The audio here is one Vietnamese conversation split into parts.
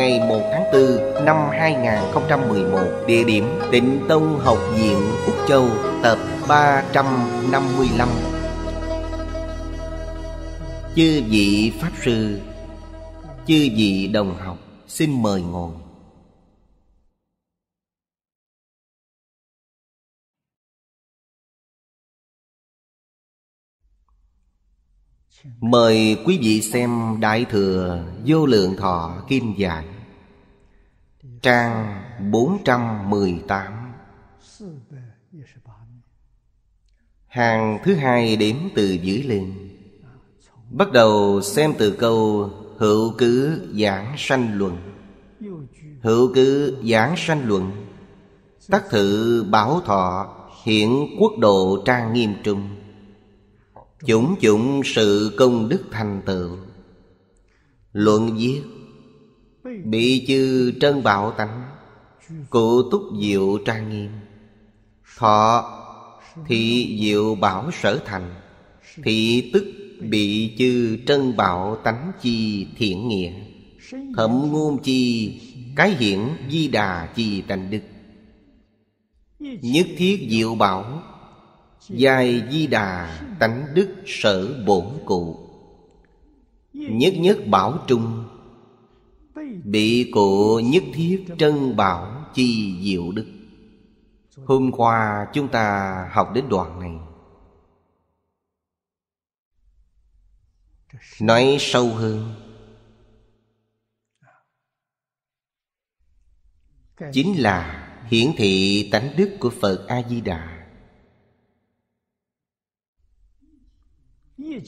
ngày 1 tháng 4 năm 2011 Địa điểm Tịnh Tông Học viện Úc Châu tập 355 Chư vị Pháp Sư Chư vị đồng học xin mời ngồi Mời quý vị xem Đại Thừa Vô Lượng Thọ Kim dài. Trang 418 Hàng thứ hai đếm từ dưới lên Bắt đầu xem từ câu Hữu cứ giảng sanh luận Hữu cứ giảng sanh luận Tác thử bảo thọ Hiện quốc độ trang nghiêm trung Chủng chủng sự công đức thành tựu Luận viết Bị chư trân bảo tánh Cụ túc diệu trang nghiêm Thọ thị diệu bảo sở thành Thị tức bị chư trân bảo tánh chi thiện nghĩa Thẩm ngôn chi cái hiển di đà chi tành đức Nhất thiết diệu bảo giai di đà tánh đức sở bổn cụ Nhất nhất bảo trung Bị cụ nhất thiết trân bảo chi diệu đức Hôm qua chúng ta học đến đoạn này Nói sâu hơn Chính là hiển thị tánh đức của Phật A-di-đà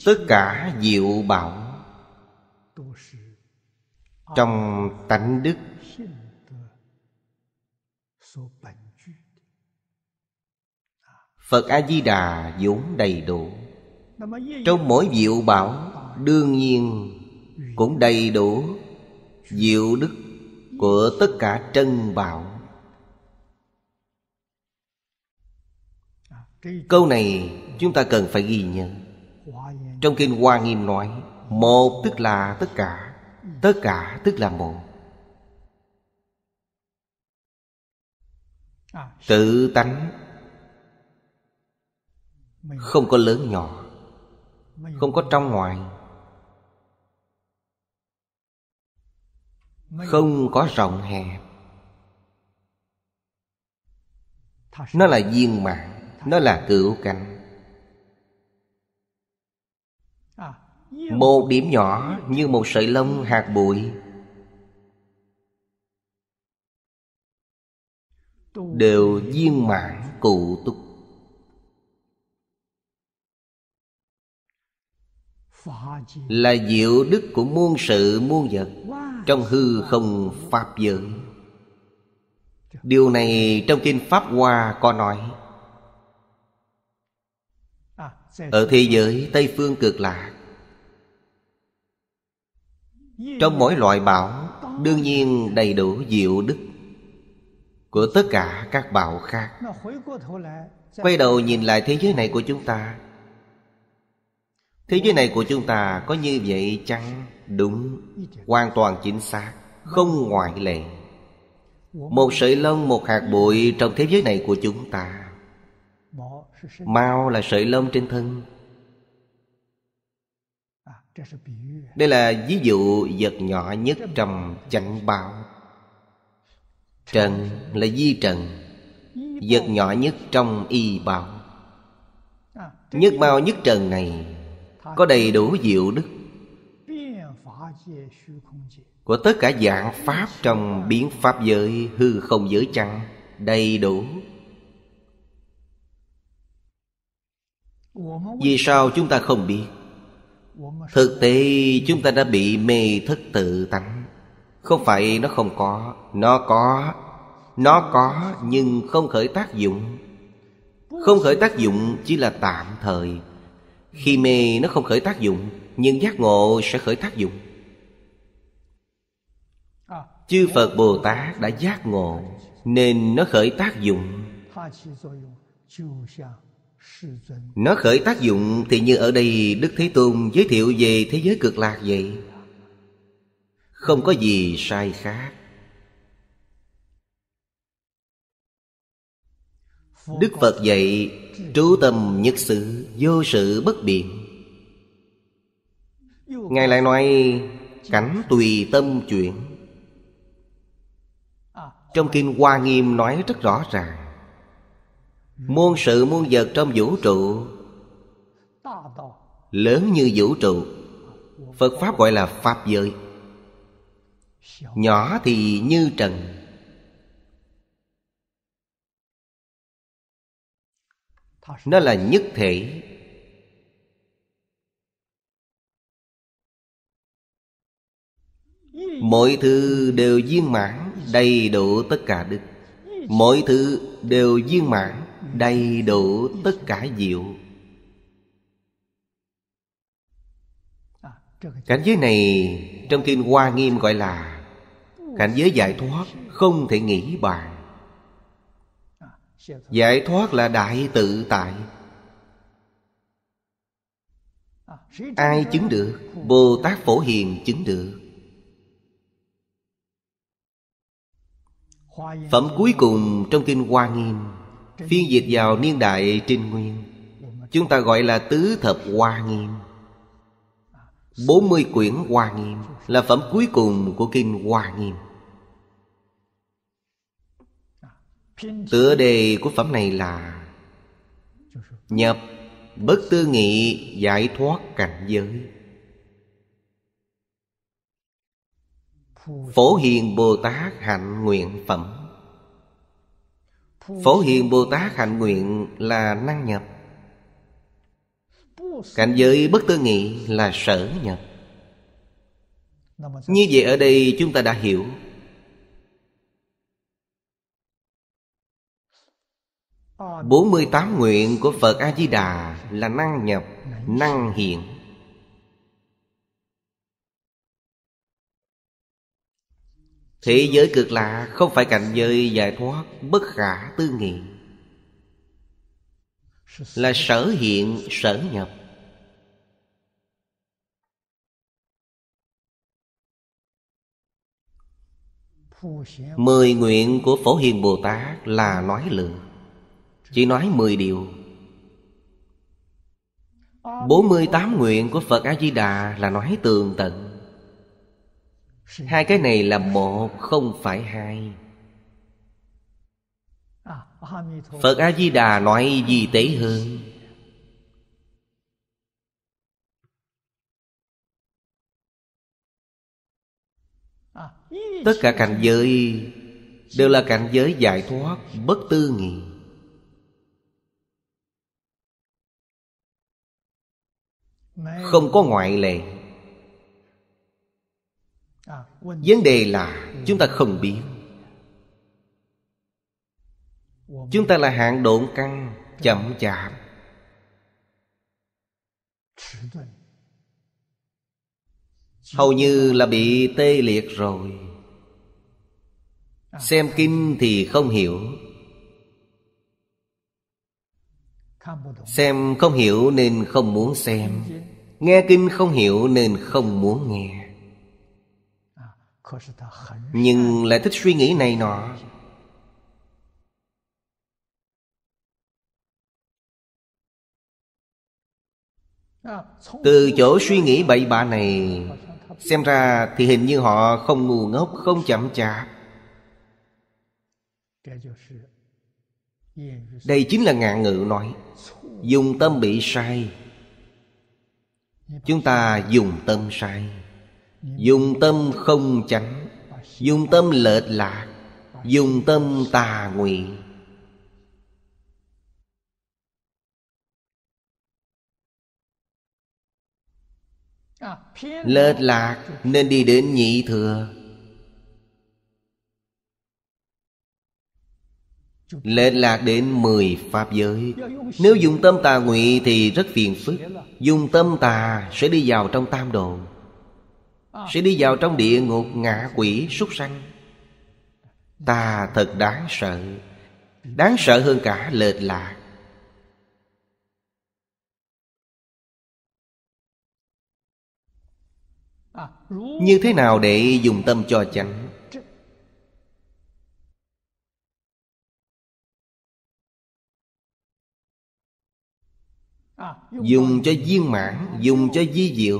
Tất cả diệu bảo trong tánh đức phật a di đà vốn đầy đủ trong mỗi diệu bảo đương nhiên cũng đầy đủ diệu đức của tất cả trân bảo câu này chúng ta cần phải ghi nhớ trong kinh hoa nghiêm nói một tức là tất cả tất cả tức là một tự tánh không có lớn nhỏ không có trong ngoài không có rộng hẹp nó là viên mạng nó là cựu cảnh Một điểm nhỏ như một sợi lông hạt bụi Đều viên mãn cụ túc Là diệu đức của muôn sự muôn vật Trong hư không pháp giới Điều này trong Kinh Pháp Hoa có nói Ở thế giới Tây Phương cực lạc trong mỗi loại bảo Đương nhiên đầy đủ diệu đức Của tất cả các bảo khác Quay đầu nhìn lại thế giới này của chúng ta Thế giới này của chúng ta có như vậy chăng? Đúng, hoàn toàn chính xác, không ngoại lệ Một sợi lông, một hạt bụi trong thế giới này của chúng ta Mao là sợi lông trên thân đây là ví dụ vật nhỏ nhất trong chánh báo trần là di trần vật nhỏ nhất trong y báo nhất bao nhất trần này có đầy đủ diệu đức của tất cả dạng pháp trong biến pháp giới hư không giới chăng đầy đủ vì sao chúng ta không biết Thực tế chúng ta đã bị mê thức tự tánh Không phải nó không có Nó có Nó có nhưng không khởi tác dụng Không khởi tác dụng chỉ là tạm thời Khi mê nó không khởi tác dụng Nhưng giác ngộ sẽ khởi tác dụng Chư Phật Bồ Tát đã giác ngộ Nên nó khởi tác dụng nó khởi tác dụng thì như ở đây Đức Thế Tôn giới thiệu về thế giới cực lạc vậy Không có gì sai khác Đức Phật dạy trú tâm nhất sự vô sự bất biện Ngài lại nói cảnh tùy tâm chuyển à, Trong Kinh Hoa Nghiêm nói rất rõ ràng muôn sự muôn vật trong vũ trụ lớn như vũ trụ phật pháp gọi là pháp giới nhỏ thì như trần nó là nhất thể mọi thứ đều viên mãn đầy đủ tất cả đức mọi thứ đều viên mãn đầy đủ tất cả diệu cảnh giới này trong kinh hoa nghiêm gọi là cảnh giới giải thoát không thể nghĩ bàn giải thoát là đại tự tại ai chứng được bồ tát phổ hiền chứng được phẩm cuối cùng trong kinh hoa nghiêm Phiên dịch vào niên đại Trinh Nguyên Chúng ta gọi là Tứ Thập Hoa Nghiêm 40 quyển Hoa Nghiêm Là phẩm cuối cùng của Kinh Hoa Nghiêm Tựa đề của phẩm này là Nhập bất tư nghị giải thoát cảnh giới Phổ Hiền Bồ Tát hạnh nguyện phẩm Phổ hiện Bồ Tát hạnh nguyện là năng nhập Cảnh giới bất tư nghị là sở nhập Như vậy ở đây chúng ta đã hiểu bốn mươi tám nguyện của Phật A Di Đà là năng nhập, năng hiện. Thế giới cực lạ không phải cảnh giới giải thoát bất khả tư nghị Là sở hiện sở nhập Mười nguyện của Phổ Hiền Bồ Tát là nói lượng Chỉ nói mười điều bốn mươi tám nguyện của Phật A-di-đà là nói tường tận hai cái này là một không phải hai phật a di đà nói gì tế hơn tất cả cảnh giới đều là cảnh giới giải thoát bất tư nghị không có ngoại lệ vấn đề là ừ. chúng ta không biết chúng ta là hạng độn căng chậm chạp hầu như là bị tê liệt rồi à, xem kinh thì không hiểu xem không hiểu nên không muốn xem nghe kinh không hiểu nên không muốn nghe nhưng lại thích suy nghĩ này nọ từ chỗ suy nghĩ bậy bạ này xem ra thì hình như họ không ngu ngốc không chậm chạp đây chính là ngạn ngữ nói dùng tâm bị sai chúng ta dùng tâm sai dùng tâm không chánh dùng tâm lệch lạc dùng tâm tà nguyện lệch lạc nên đi đến nhị thừa lệch lạc đến mười pháp giới nếu dùng tâm tà ngụy thì rất phiền phức dùng tâm tà sẽ đi vào trong tam đồn Ờ. sẽ đi vào trong địa ngục ngạ quỷ súc sanh ta thật đáng sợ đáng sợ hơn cả lệch lạc à, như thế nào để dùng tâm cho chánh à, dùng cho viên mãn dùng cho di diệu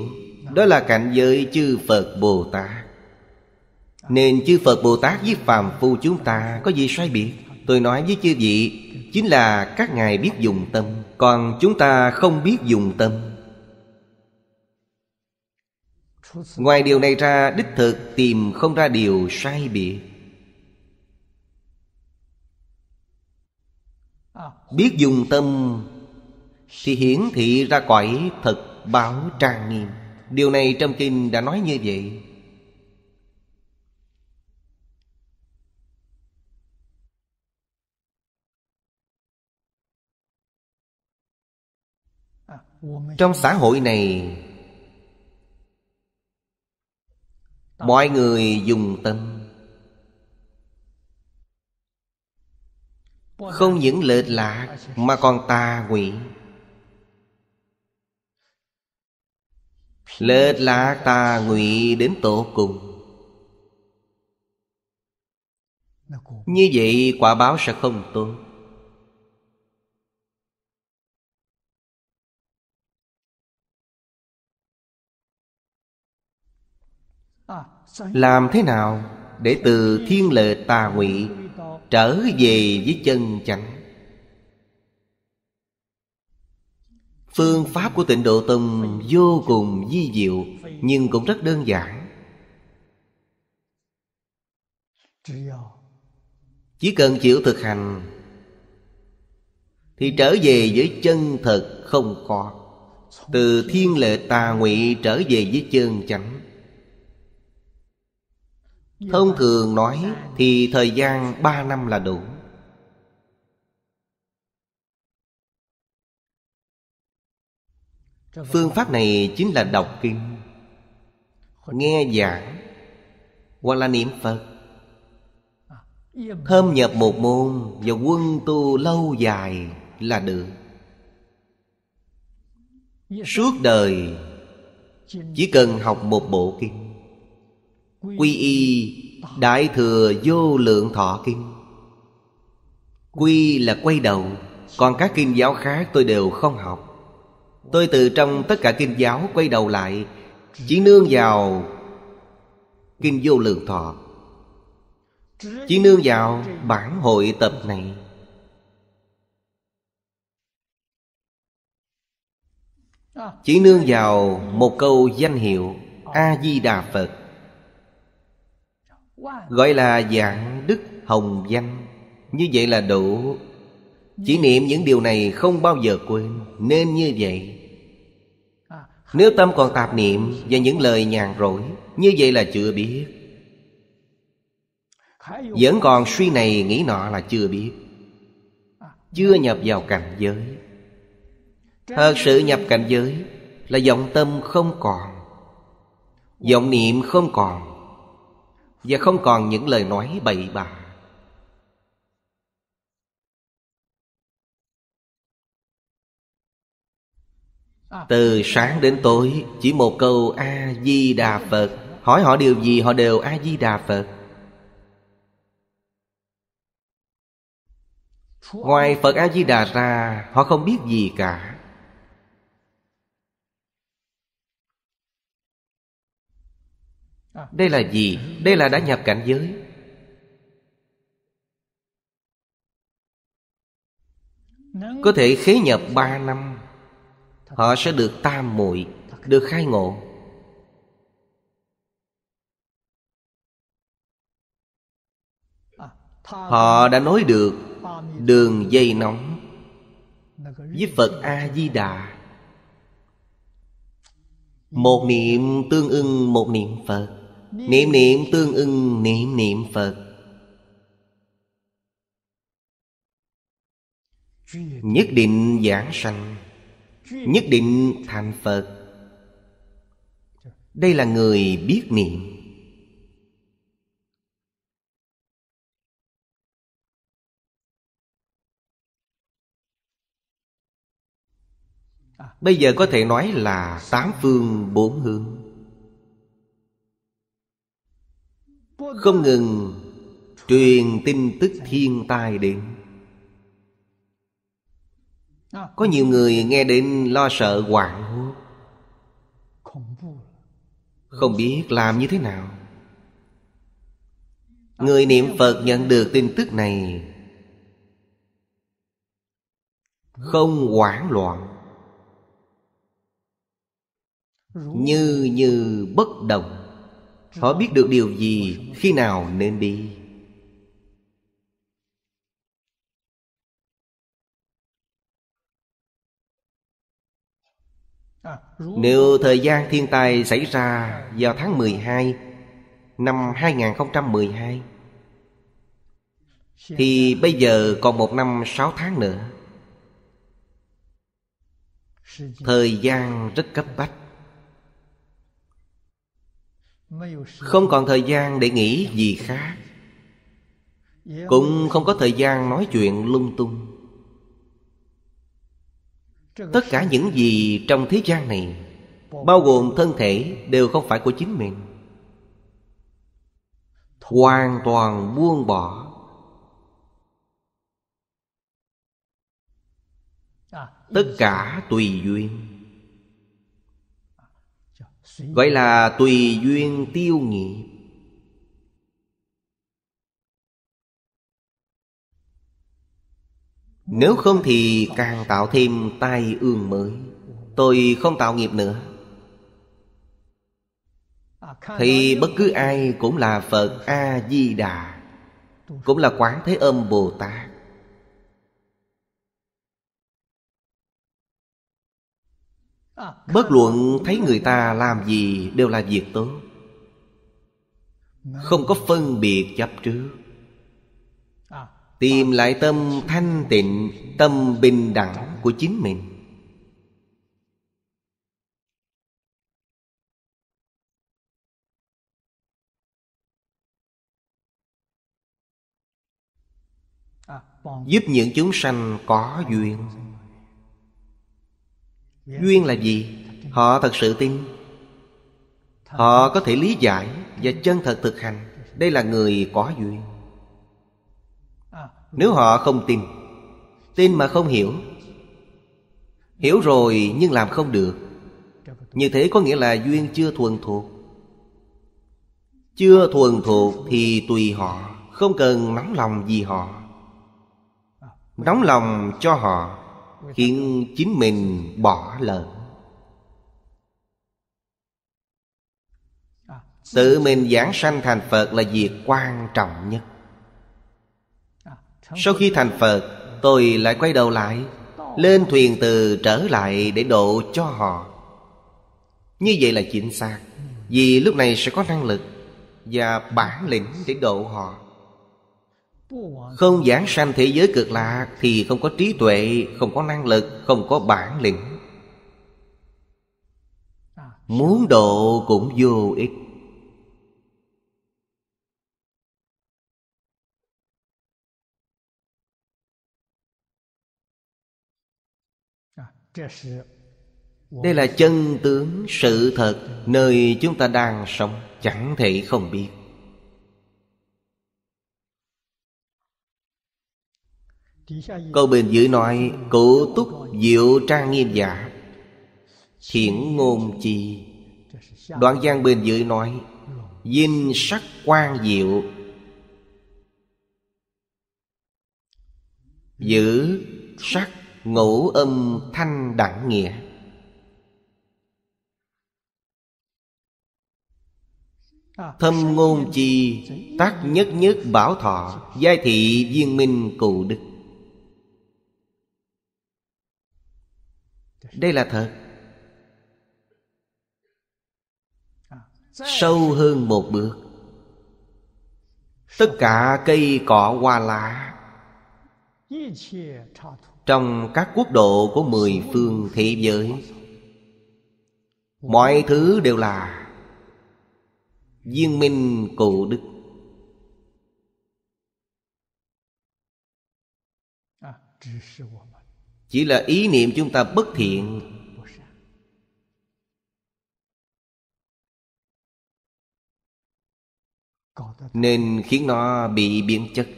đó là cảnh giới chư Phật Bồ Tát Nên chư Phật Bồ Tát với phàm phu chúng ta có gì sai biệt Tôi nói với chư vị Chính là các ngài biết dùng tâm Còn chúng ta không biết dùng tâm Ngoài điều này ra đích thực tìm không ra điều sai biệt Biết dùng tâm Thì hiển thị ra cõi thật báo trang nghiêm Điều này trong kinh đã nói như vậy Trong xã hội này Mọi người dùng tâm Không những lệch lạc Mà còn tà quỷ Lết lạc ta ngụy đến tổ cùng Như vậy quả báo sẽ không tốt Làm thế nào để từ thiên lệ tà ngụy Trở về với chân chánh Phương pháp của tịnh độ tông vô cùng di diệu Nhưng cũng rất đơn giản Chỉ cần chịu thực hành Thì trở về với chân thật không khó Từ thiên lệ tà ngụy trở về với chân chánh Thông thường nói thì thời gian 3 năm là đủ phương pháp này chính là đọc kinh nghe giảng hoặc là niệm phật thâm nhập một môn và quân tu lâu dài là được suốt đời chỉ cần học một bộ kinh quy y đại thừa vô lượng thọ kinh quy là quay đầu còn các kinh giáo khác tôi đều không học Tôi từ trong tất cả kinh giáo quay đầu lại Chỉ nương vào Kinh vô lượng thọ Chỉ nương vào bản hội tập này Chỉ nương vào một câu danh hiệu A-di-đà Phật Gọi là dạng đức hồng danh Như vậy là đủ Chỉ niệm những điều này không bao giờ quên Nên như vậy nếu tâm còn tạp niệm Và những lời nhàn rỗi Như vậy là chưa biết Vẫn còn suy này nghĩ nọ là chưa biết Chưa nhập vào cảnh giới Thật sự nhập cảnh giới Là vọng tâm không còn vọng niệm không còn Và không còn những lời nói bậy bạ À. từ sáng đến tối chỉ một câu a di đà phật hỏi họ điều gì họ đều a di đà phật ngoài phật a di đà ra họ không biết gì cả à. đây là gì đây là đã nhập cảnh giới có thể khế nhập ba năm họ sẽ được tam muội được khai ngộ họ đã nói được đường dây nóng với phật a di đà một niệm tương ưng một niệm phật niệm niệm tương ưng niệm niệm phật nhất định giảng sanh nhất định thành phật đây là người biết niệm bây giờ có thể nói là tám phương bốn hướng không ngừng truyền tin tức thiên tai đến Ờ. có nhiều người nghe đến lo sợ hoảng hốt không biết làm như thế nào ờ. người niệm phật nhận được tin tức này không hoảng loạn như như bất động, họ biết được điều gì khi nào nên đi Nếu thời gian thiên tai xảy ra vào tháng 12 năm 2012 Thì bây giờ còn một năm sáu tháng nữa Thời gian rất cấp bách Không còn thời gian để nghĩ gì khác Cũng không có thời gian nói chuyện lung tung tất cả những gì trong thế gian này bao gồm thân thể đều không phải của chính mình hoàn toàn buông bỏ tất cả tùy duyên gọi là tùy duyên tiêu nghiệp Nếu không thì càng tạo thêm tai ương mới Tôi không tạo nghiệp nữa Thì bất cứ ai cũng là Phật A-di-đà Cũng là Quán Thế Âm Bồ-Tát Bất luận thấy người ta làm gì đều là việc tốt Không có phân biệt chấp trước Tìm lại tâm thanh tịnh Tâm bình đẳng của chính mình Giúp những chúng sanh có duyên Duyên là gì? Họ thật sự tin Họ có thể lý giải Và chân thật thực hành Đây là người có duyên nếu họ không tin Tin mà không hiểu Hiểu rồi nhưng làm không được Như thế có nghĩa là duyên chưa thuần thuộc Chưa thuần thuộc thì tùy họ Không cần nóng lòng vì họ Nóng lòng cho họ Khiến chính mình bỏ lỡ Tự mình giảng sanh thành Phật là việc quan trọng nhất sau khi thành Phật Tôi lại quay đầu lại Lên thuyền từ trở lại để độ cho họ Như vậy là chính xác Vì lúc này sẽ có năng lực Và bản lĩnh để độ họ Không giảng sanh thế giới cực lạc Thì không có trí tuệ Không có năng lực Không có bản lĩnh Muốn độ cũng vô ích đây là chân tướng sự thật nơi chúng ta đang sống chẳng thể không biết câu bên dữ nói cổ túc diệu trang nghiêm giả thiện ngôn chi đoạn gian bên dữ nói dinh sắc quan diệu giữ sắc ngũ âm thanh đẳng nghĩa thâm ngôn chi tác nhất nhất bảo thọ giai thị viên minh cụ đức đây là thật sâu hơn một bước tất cả cây cỏ hoa lá trong các quốc độ của mười phương thế giới Mọi thứ đều là Viên minh cổ đức Chỉ là ý niệm chúng ta bất thiện Nên khiến nó bị biến chất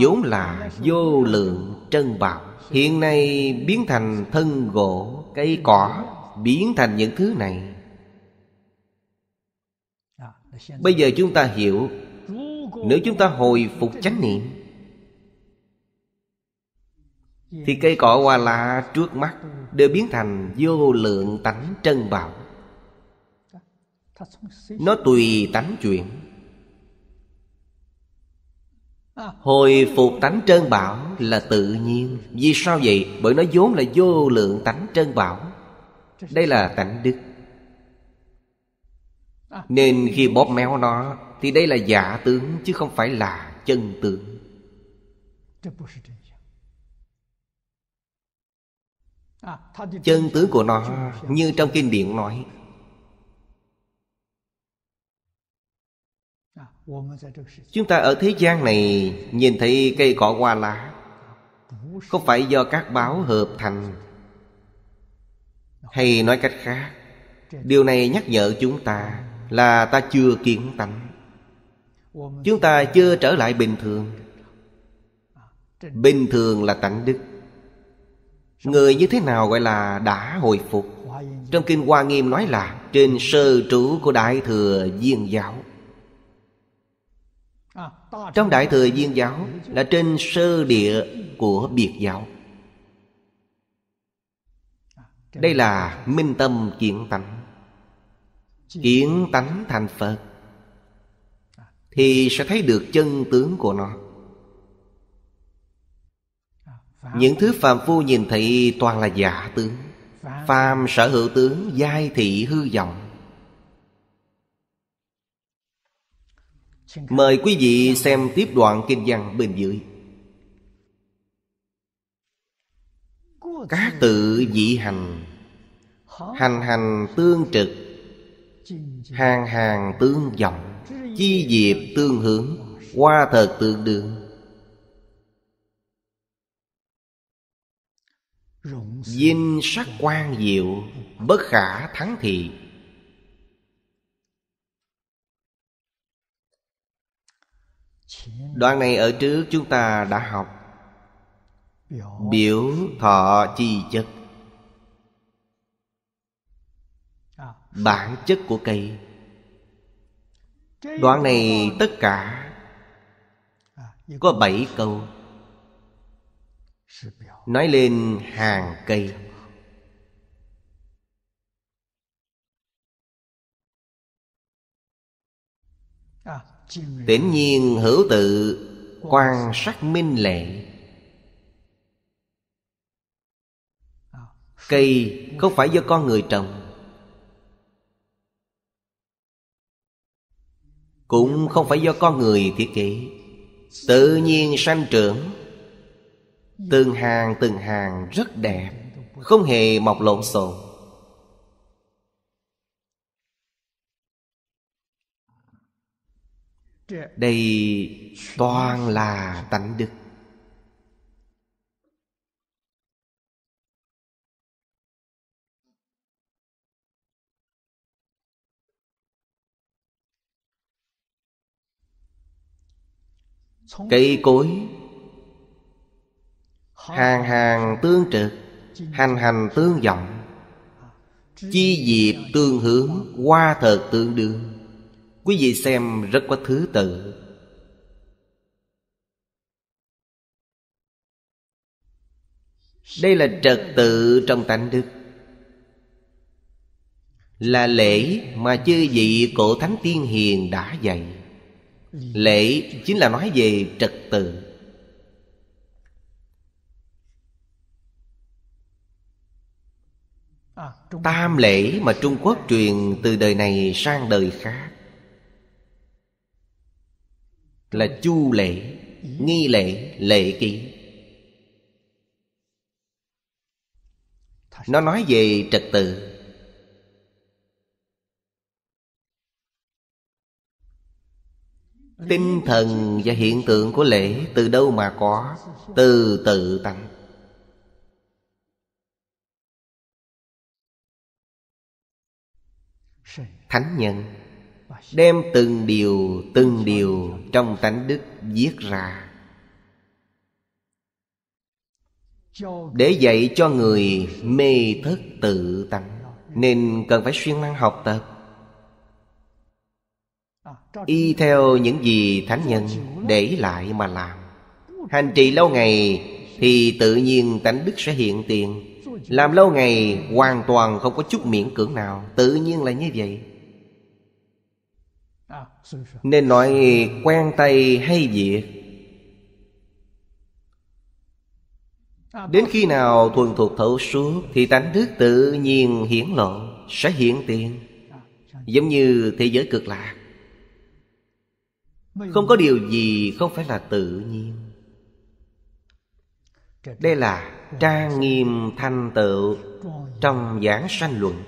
vốn là vô lượng trân bảo hiện nay biến thành thân gỗ cây cỏ biến thành những thứ này bây giờ chúng ta hiểu nếu chúng ta hồi phục chánh niệm thì cây cỏ hoa lá trước mắt đều biến thành vô lượng tánh trân bảo nó tùy tánh chuyển Hồi phục tánh trơn bảo là tự nhiên Vì sao vậy? Bởi nó vốn là vô lượng tánh trơn bảo Đây là tánh đức Nên khi bóp méo nó Thì đây là giả tướng chứ không phải là chân tướng Chân tướng của nó như trong kinh điển nói Chúng ta ở thế gian này Nhìn thấy cây cỏ hoa lá Không phải do các báo hợp thành Hay nói cách khác Điều này nhắc nhở chúng ta Là ta chưa kiến tánh Chúng ta chưa trở lại bình thường Bình thường là tánh đức Người như thế nào gọi là đã hồi phục Trong Kinh Hoa Nghiêm nói là Trên sơ trú của Đại Thừa viên Giáo trong Đại Thừa Duyên Giáo Là trên sơ địa của biệt giáo Đây là minh tâm kiến tánh Kiến tánh thành Phật Thì sẽ thấy được chân tướng của nó Những thứ phàm phu nhìn thấy toàn là giả tướng Phàm sở hữu tướng giai thị hư vọng Mời quý vị xem tiếp đoạn kinh văn bên dưới Các tự dị hành Hành hành tương trực Hàng hàng tương vọng Chi diệp tương hướng qua thật tương đương Dinh sắc quan diệu Bất khả thắng thị đoạn này ở trước chúng ta đã học biểu thọ chi chất à. bản chất của cây đoạn này tất cả à, có bảy câu nói lên hàng cây Tiễn nhiên hữu tự quan sát minh lệ Cây không phải do con người trồng Cũng không phải do con người thiết kế Tự nhiên sanh trưởng Từng hàng từng hàng rất đẹp Không hề mọc lộn xộn đây toàn là tánh đức cây cối hàng hàng tương trực hành hành tương vọng chi diệp tương hướng hoa thật tương đương Quý vị xem rất có thứ tự Đây là trật tự trong tánh đức Là lễ mà chư vị cổ thánh tiên hiền đã dạy Lễ chính là nói về trật tự Tam lễ mà Trung Quốc truyền từ đời này sang đời khác là chu lễ nghi lễ lệ ký nó nói về trật tự tinh thần và hiện tượng của lễ từ đâu mà có từ tự tánh thánh nhân đem từng điều từng điều trong tánh đức viết ra để dạy cho người mê thất tự tánh nên cần phải xuyên năng học tập y theo những gì thánh nhân để lại mà làm hành trì lâu ngày thì tự nhiên tánh đức sẽ hiện tiền làm lâu ngày hoàn toàn không có chút miễn cưỡng nào tự nhiên là như vậy À, nên nói quen tay hay việc à, Đến khi nào thuần thuộc thấu suốt Thì tánh đức tự nhiên hiển lộ Sẽ hiển tiền à, Giống như thế giới cực lạc Không có điều gì không phải là tự nhiên Đây là trang nghiêm thanh tựu Trong giảng sanh luận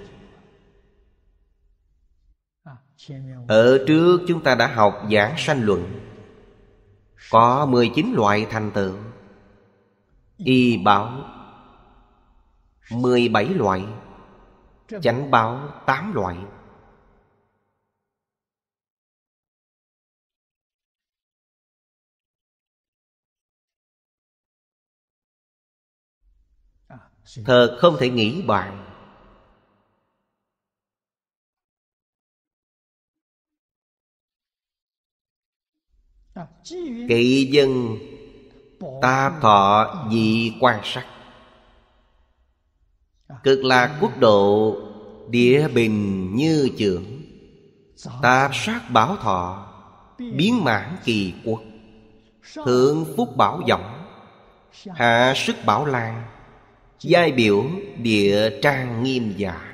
ở trước chúng ta đã học giảng sanh luận Có 19 loại thành tựu Y báo 17 loại Chánh báo 8 loại à, Thật không thể nghĩ bạn Ờ, kỵ dân ta thọ ờ. dị quan sát ờ. cực là quốc độ địa bình như trưởng dạ. ta sát bảo thọ biến mãn kỳ quốc dạ. thượng phúc bảo vọng hạ sức bảo lan giai biểu địa trang nghiêm giả dạ.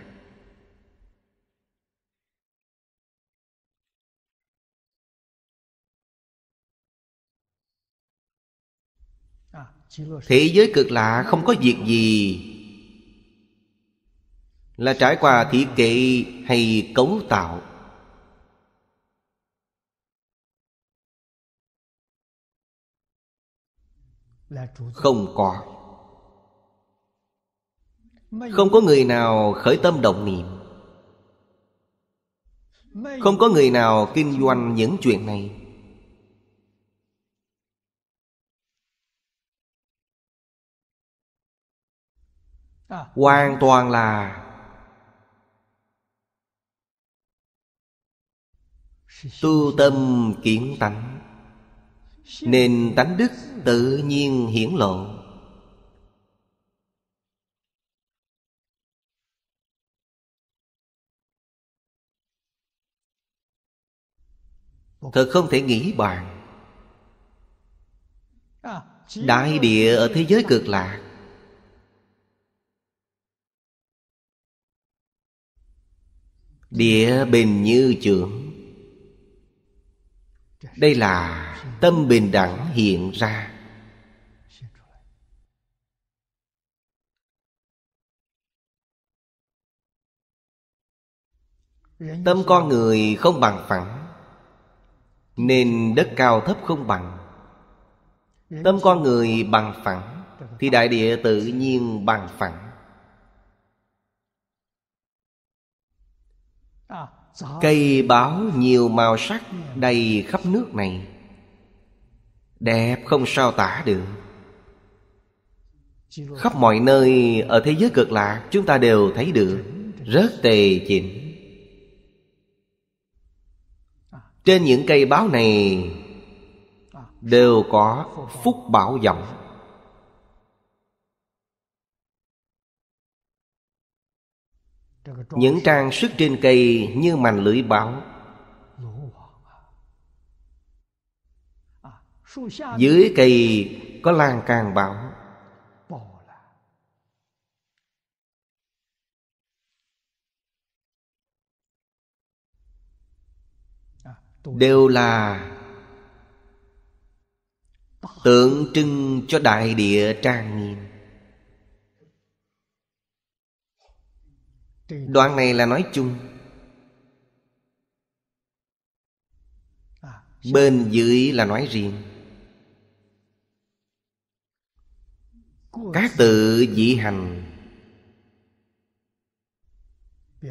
thế giới cực lạ không có việc gì là trải qua thị kệ hay cấu tạo không có không có người nào khởi tâm động niệm không có người nào kinh doanh những chuyện này À. hoàn toàn là tu tâm kiến tánh nên tánh đức tự nhiên hiển lộ thật không thể nghĩ bàn à, đại địa ở thế giới cực lạc Địa bình như trưởng Đây là tâm bình đẳng hiện ra Tâm con người không bằng phẳng Nên đất cao thấp không bằng Tâm con người bằng phẳng Thì đại địa tự nhiên bằng phẳng Cây báo nhiều màu sắc đầy khắp nước này Đẹp không sao tả được Khắp mọi nơi ở thế giới cực lạc Chúng ta đều thấy được Rất tề chỉnh Trên những cây báo này Đều có phúc bảo vọng những trang sức trên cây như mảnh lưỡi báo dưới cây có lan càng bảo đều là tượng trưng cho đại địa trang nghiêm đoạn này là nói chung bên dưới là nói riêng các tự dị hành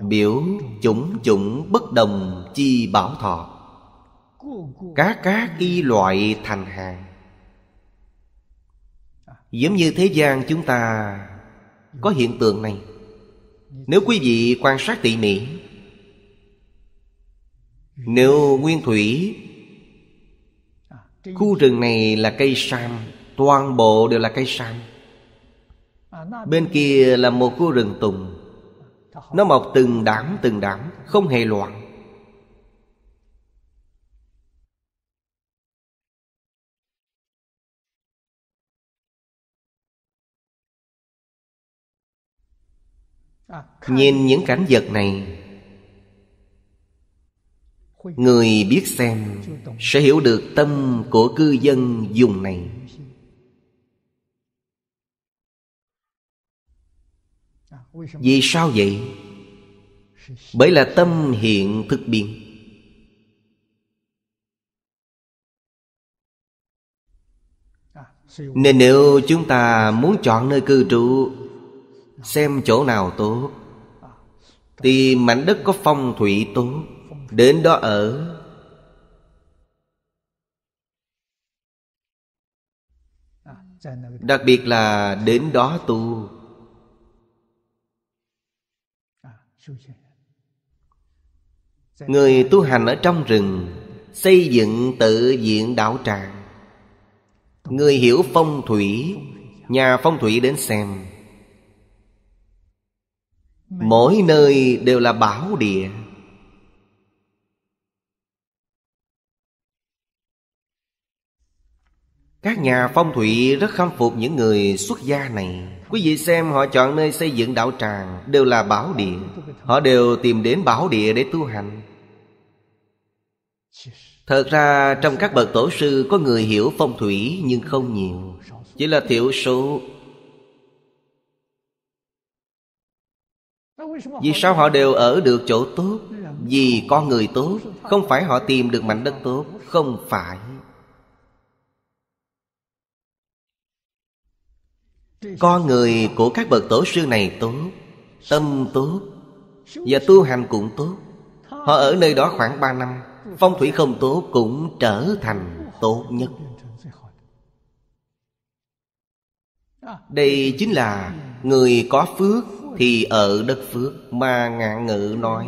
biểu chủng chủng bất đồng chi bảo thọ các các y loại thành hàng giống như thế gian chúng ta có hiện tượng này nếu quý vị quan sát tỉ mỉ Nếu nguyên thủy Khu rừng này là cây sam Toàn bộ đều là cây sam Bên kia là một khu rừng tùng Nó mọc từng đám từng đám Không hề loạn À, nhìn những cảnh vật này Người biết xem Sẽ hiểu được tâm của cư dân dùng này Vì sao vậy? Bởi là tâm hiện thực biên Nên nếu chúng ta muốn chọn nơi cư trụ xem chỗ nào tốt tìm mảnh đất có phong thủy tốt đến đó ở đặc biệt là đến đó tu người tu hành ở trong rừng xây dựng tự diện đạo tràng người hiểu phong thủy nhà phong thủy đến xem mỗi nơi đều là bảo địa các nhà phong thủy rất khâm phục những người xuất gia này quý vị xem họ chọn nơi xây dựng đạo tràng đều là bảo địa họ đều tìm đến bảo địa để tu hành thật ra trong các bậc tổ sư có người hiểu phong thủy nhưng không nhiều chỉ là thiểu số Vì sao họ đều ở được chỗ tốt Vì con người tốt Không phải họ tìm được mảnh đất tốt Không phải Con người của các bậc tổ sư này tốt Tâm tốt Và tu hành cũng tốt Họ ở nơi đó khoảng 3 năm Phong thủy không tốt cũng trở thành tốt nhất Đây chính là người có phước thì ở đất phước mà ngạn ngữ nói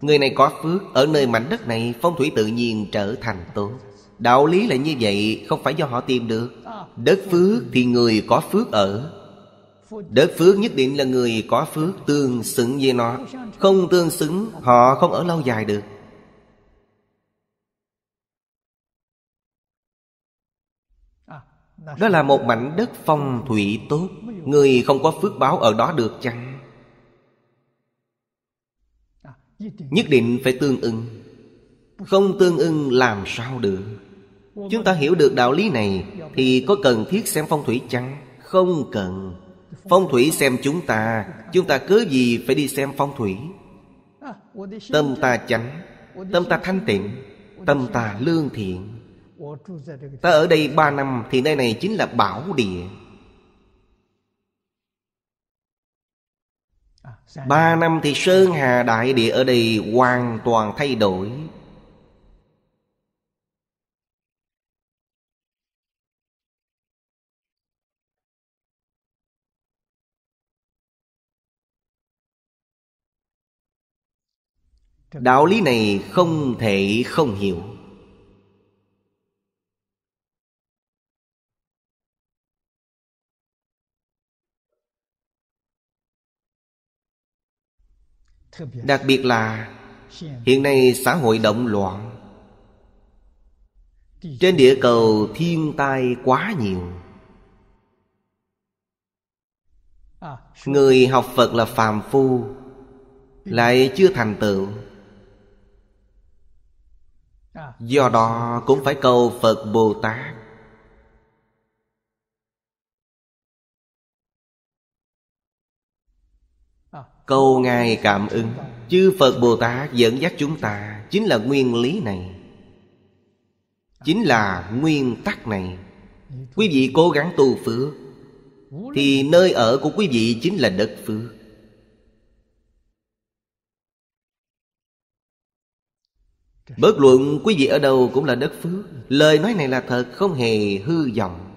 Người này có phước Ở nơi mảnh đất này phong thủy tự nhiên trở thành tốt Đạo lý là như vậy Không phải do họ tìm được Đất phước thì người có phước ở Đất phước nhất định là người có phước tương xứng với nó Không tương xứng họ không ở lâu dài được Đó là một mảnh đất phong thủy tốt Người không có phước báo ở đó được chăng Nhất định phải tương ưng Không tương ưng làm sao được Chúng ta hiểu được đạo lý này Thì có cần thiết xem phong thủy chăng Không cần Phong thủy xem chúng ta Chúng ta cứ gì phải đi xem phong thủy Tâm ta chánh Tâm ta thanh tịnh Tâm ta lương thiện Ta ở đây ba năm Thì nơi này chính là bảo địa Ba năm thì Sơn Hà Đại Địa ở đây hoàn toàn thay đổi Đạo lý này không thể không hiểu đặc biệt là hiện nay xã hội động loạn trên địa cầu thiên tai quá nhiều người học phật là phàm phu lại chưa thành tựu do đó cũng phải cầu phật bồ tát Câu Ngài cảm ứng Chư Phật Bồ Tát dẫn dắt chúng ta Chính là nguyên lý này Chính là nguyên tắc này Quý vị cố gắng tu phước Thì nơi ở của quý vị chính là đất phước Bất luận quý vị ở đâu cũng là đất phước Lời nói này là thật không hề hư vọng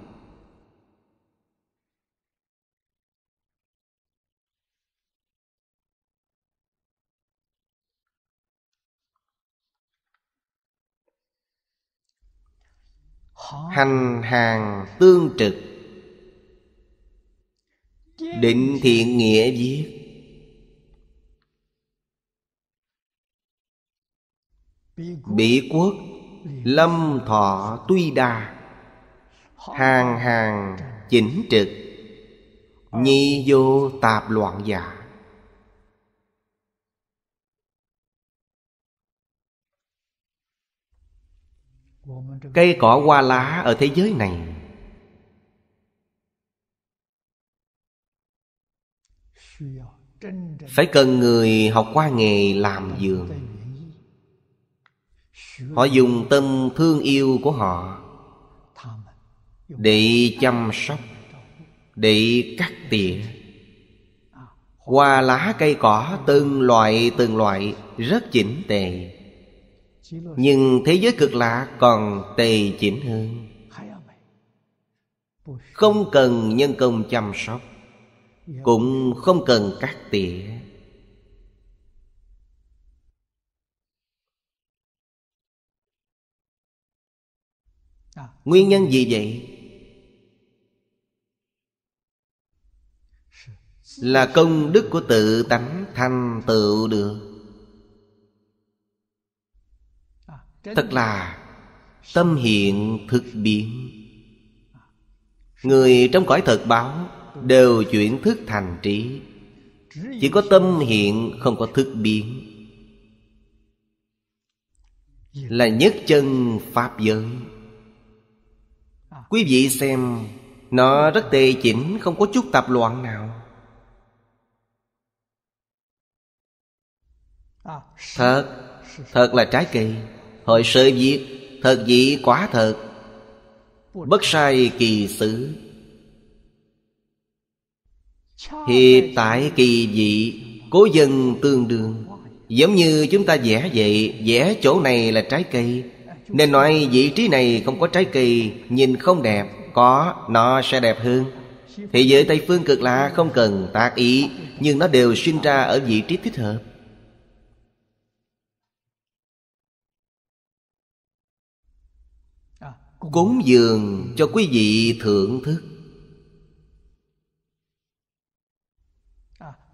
hành hàng tương trực định thiện nghĩa viết bỉ quốc lâm thọ tuy đa hàng hàng chỉnh trực nhi vô tạp loạn giả cây cỏ hoa lá ở thế giới này phải cần người học qua nghề làm giường họ dùng tâm thương yêu của họ để chăm sóc để cắt tỉa hoa lá cây cỏ từng loại từng loại rất chỉnh tề nhưng thế giới cực lạ còn tề chỉnh hơn không cần nhân công chăm sóc cũng không cần cắt tỉa nguyên nhân gì vậy là công đức của tự tánh thành tựu được Thật là tâm hiện thực biến Người trong cõi thật báo Đều chuyển thức thành trí Chỉ có tâm hiện không có thức biến Là nhất chân Pháp giới Quý vị xem Nó rất tề chỉnh Không có chút tạp loạn nào Thật Thật là trái cây Hồi sự việc Thật dị quá thật Bất sai kỳ xứ Hiệp tại kỳ dị Cố dân tương đương Giống như chúng ta vẽ vậy Vẽ chỗ này là trái cây Nên nói vị trí này không có trái cây Nhìn không đẹp Có, nó sẽ đẹp hơn thì giới Tây Phương cực lạ không cần tác ý Nhưng nó đều sinh ra ở vị trí thích hợp cúng dường cho quý vị thưởng thức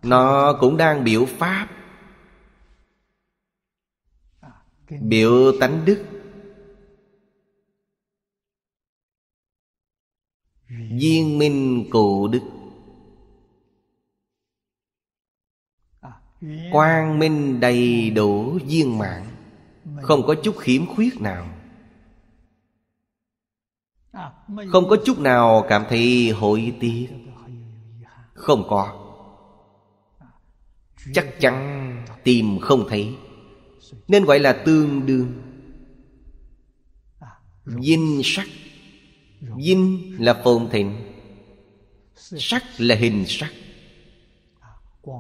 nó cũng đang biểu pháp biểu tánh đức viên minh cụ đức quang minh đầy đủ viên mạng không có chút khiếm khuyết nào không có chút nào cảm thấy hối tiếc Không có Chắc chắn tìm không thấy Nên gọi là tương đương vinh sắc vinh là phồn thịnh Sắc là hình sắc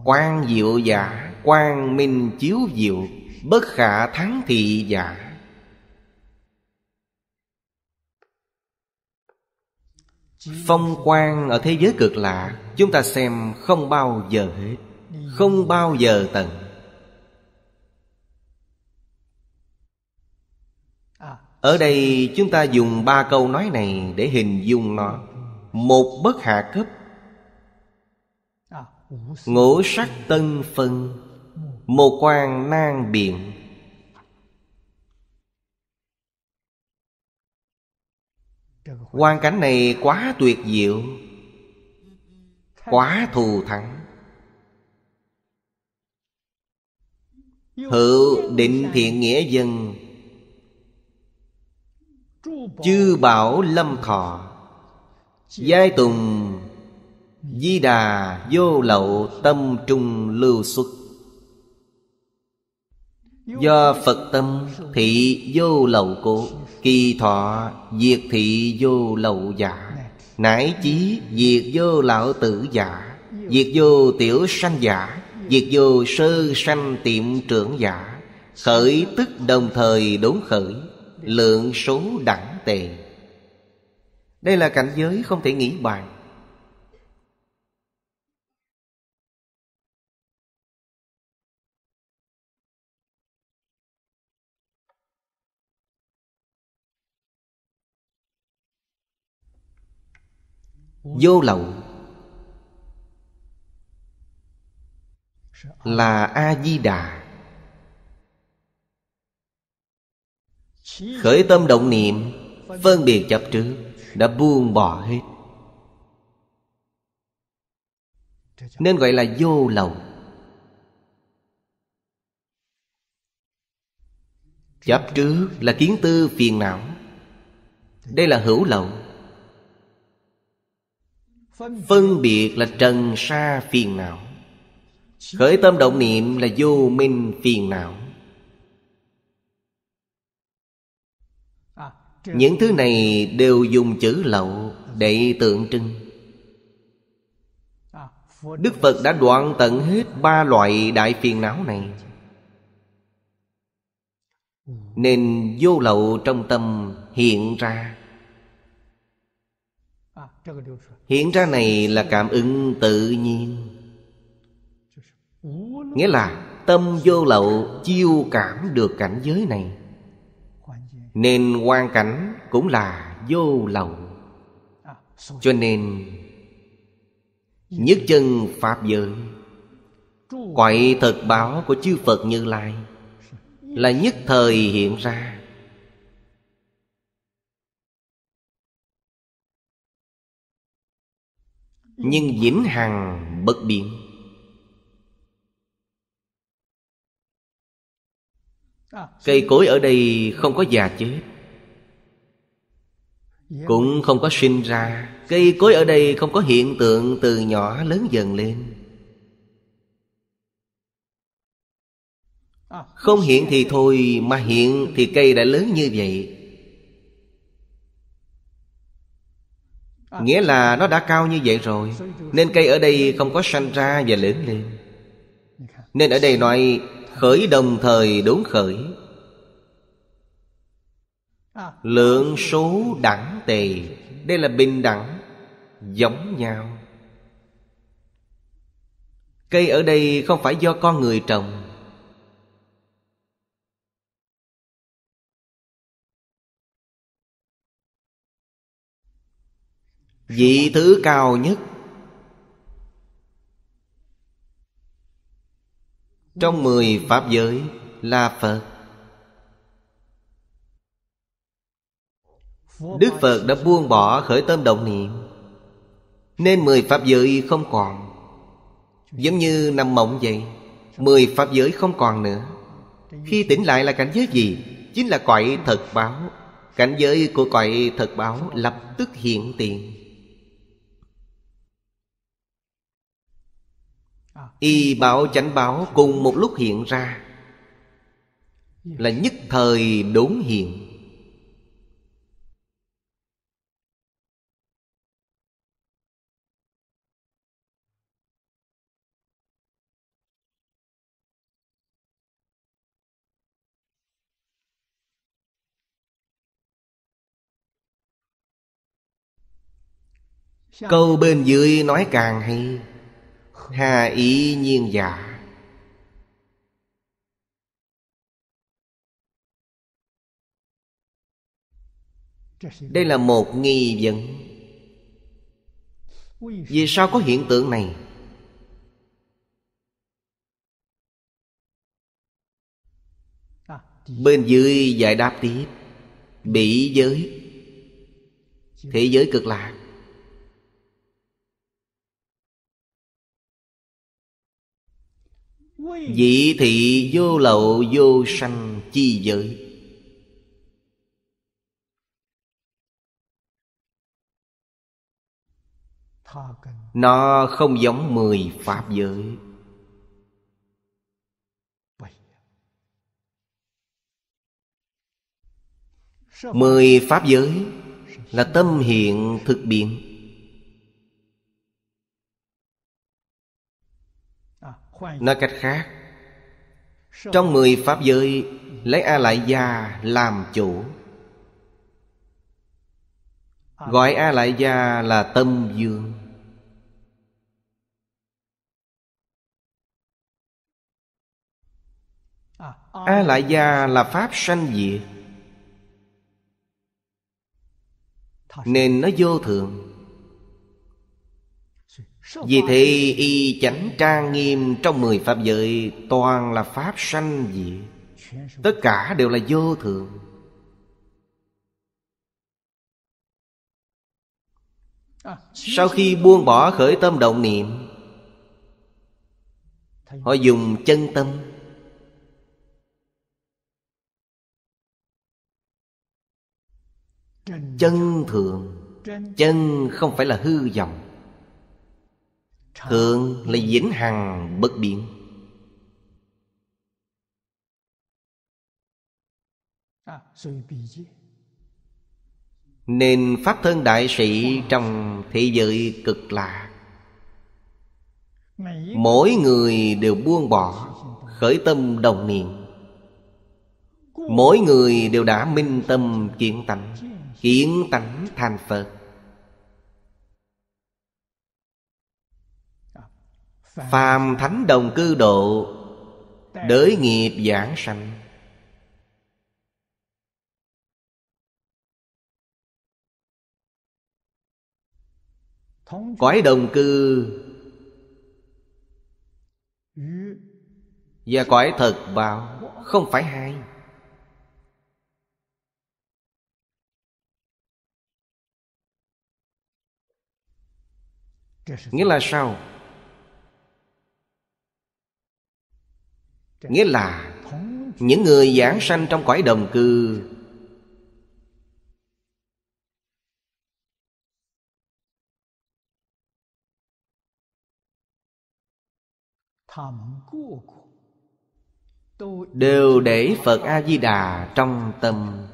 Quang diệu giả Quang minh chiếu diệu Bất khả thắng thị giả Phong quang ở thế giới cực lạ Chúng ta xem không bao giờ hết Không bao giờ tận Ở đây chúng ta dùng ba câu nói này để hình dung nó Một bất hạ cấp Ngũ sắc tân phân Một quang nan biện Quan cảnh này quá tuyệt diệu Quá thù thắng Hữu định thiện nghĩa dân Chư bảo lâm thọ Giai tùng Di đà vô lậu tâm trung lưu xuất Do Phật tâm thị vô lậu cố Kỳ thọ diệt thị vô lậu giả Nãi chí diệt vô lão tử giả Diệt vô tiểu sanh giả Diệt vô sơ sanh tiệm trưởng giả Khởi tức đồng thời đốn khởi Lượng số đẳng tề Đây là cảnh giới không thể nghĩ bàn vô lậu là a di đà khởi tâm động niệm phân biệt chấp trước đã buông bỏ hết nên gọi là vô lậu chấp trước là kiến tư phiền não đây là hữu lậu Phân biệt là trần sa phiền não Khởi tâm động niệm là vô minh phiền não Những thứ này đều dùng chữ lậu để tượng trưng Đức Phật đã đoạn tận hết ba loại đại phiền não này Nên vô lậu trong tâm hiện ra hiện ra này là cảm ứng tự nhiên nghĩa là tâm vô lậu chiêu cảm được cảnh giới này nên quan cảnh cũng là vô lậu cho nên nhất chân pháp giới quậy thật báo của chư phật như lai là nhất thời hiện ra nhưng vĩnh hằng bất biến cây cối ở đây không có già chết cũng không có sinh ra cây cối ở đây không có hiện tượng từ nhỏ lớn dần lên không hiện thì thôi mà hiện thì cây đã lớn như vậy Nghĩa là nó đã cao như vậy rồi Nên cây ở đây không có sanh ra và lớn lên Nên ở đây nói khởi đồng thời đốn khởi Lượng số đẳng tề Đây là bình đẳng Giống nhau Cây ở đây không phải do con người trồng vị thứ cao nhất trong mười pháp giới là phật đức phật đã buông bỏ khởi tâm động niệm nên mười pháp giới không còn giống như nằm mộng vậy mười pháp giới không còn nữa khi tỉnh lại là cảnh giới gì chính là cõi thật báo cảnh giới của cõi thật báo lập tức hiện tiền y bảo chánh báo cùng một lúc hiện ra là nhất thời đốn hiện câu bên dưới nói càng hay hà ý nhiên giả đây là một nghi vấn vì sao có hiện tượng này bên dưới giải đáp tiếp bị giới thế giới cực lạc Dị thị vô lậu vô sanh chi giới Nó không giống mười pháp giới Mười pháp giới là tâm hiện thực biến Nói cách khác Trong mười Pháp giới Lấy A Lại Gia làm chủ Gọi A Lại Gia là tâm dương A Lại Gia là Pháp sanh diệt Nên nó vô thường vì thế y chánh trang nghiêm trong mười pháp giới Toàn là pháp sanh diệt Tất cả đều là vô thường à, Sau khi buông bỏ khởi tâm động niệm Họ dùng chân tâm Chân thường Chân không phải là hư vọng thường là vĩnh hằng bất biến Nên Pháp Thân Đại Sĩ trong thế giới cực lạ Mỗi người đều buông bỏ Khởi tâm đồng niệm Mỗi người đều đã minh tâm kiến tánh Kiến tánh thành Phật phàm thánh đồng cư độ đới nghiệp giảng sanh cõi đồng cư và cõi thật vào không phải hai nghĩa là sao nghĩa là những người giảng sanh trong cõi đồng cư đều để phật a di đà trong tâm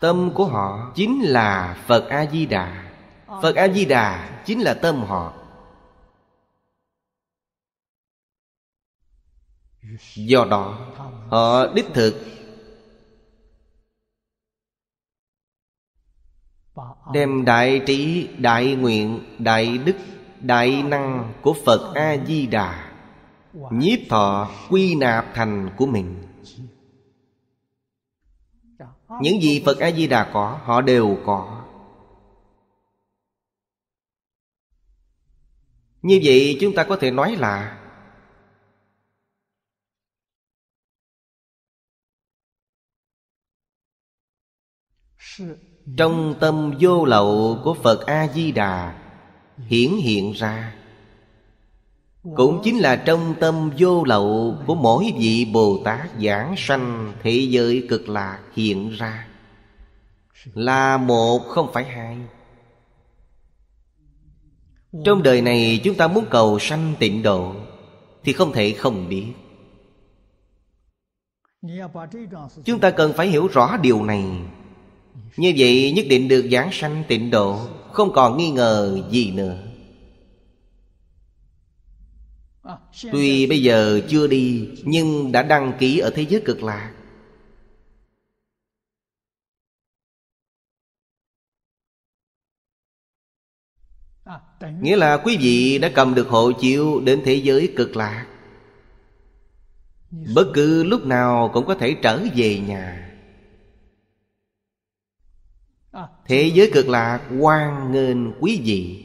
tâm của họ chính là phật a di đà phật a di đà chính là tâm họ do đó họ đích thực đem đại trí đại nguyện đại đức đại năng của phật a di đà nhiếp thọ quy nạp thành của mình những gì phật a di đà có họ đều có như vậy chúng ta có thể nói là trong tâm vô lậu của phật a di đà hiển hiện ra cũng chính là trong tâm vô lậu của mỗi vị bồ tát giảng sanh thế giới cực lạc hiện ra là một không phải hai trong đời này chúng ta muốn cầu sanh tịnh độ thì không thể không biết chúng ta cần phải hiểu rõ điều này như vậy nhất định được giảng sanh tịnh độ Không còn nghi ngờ gì nữa Tuy bây giờ chưa đi Nhưng đã đăng ký ở thế giới cực lạc Nghĩa là quý vị đã cầm được hộ chiếu đến thế giới cực lạc Bất cứ lúc nào cũng có thể trở về nhà À, thế giới cực lạc quan nghênh quý vị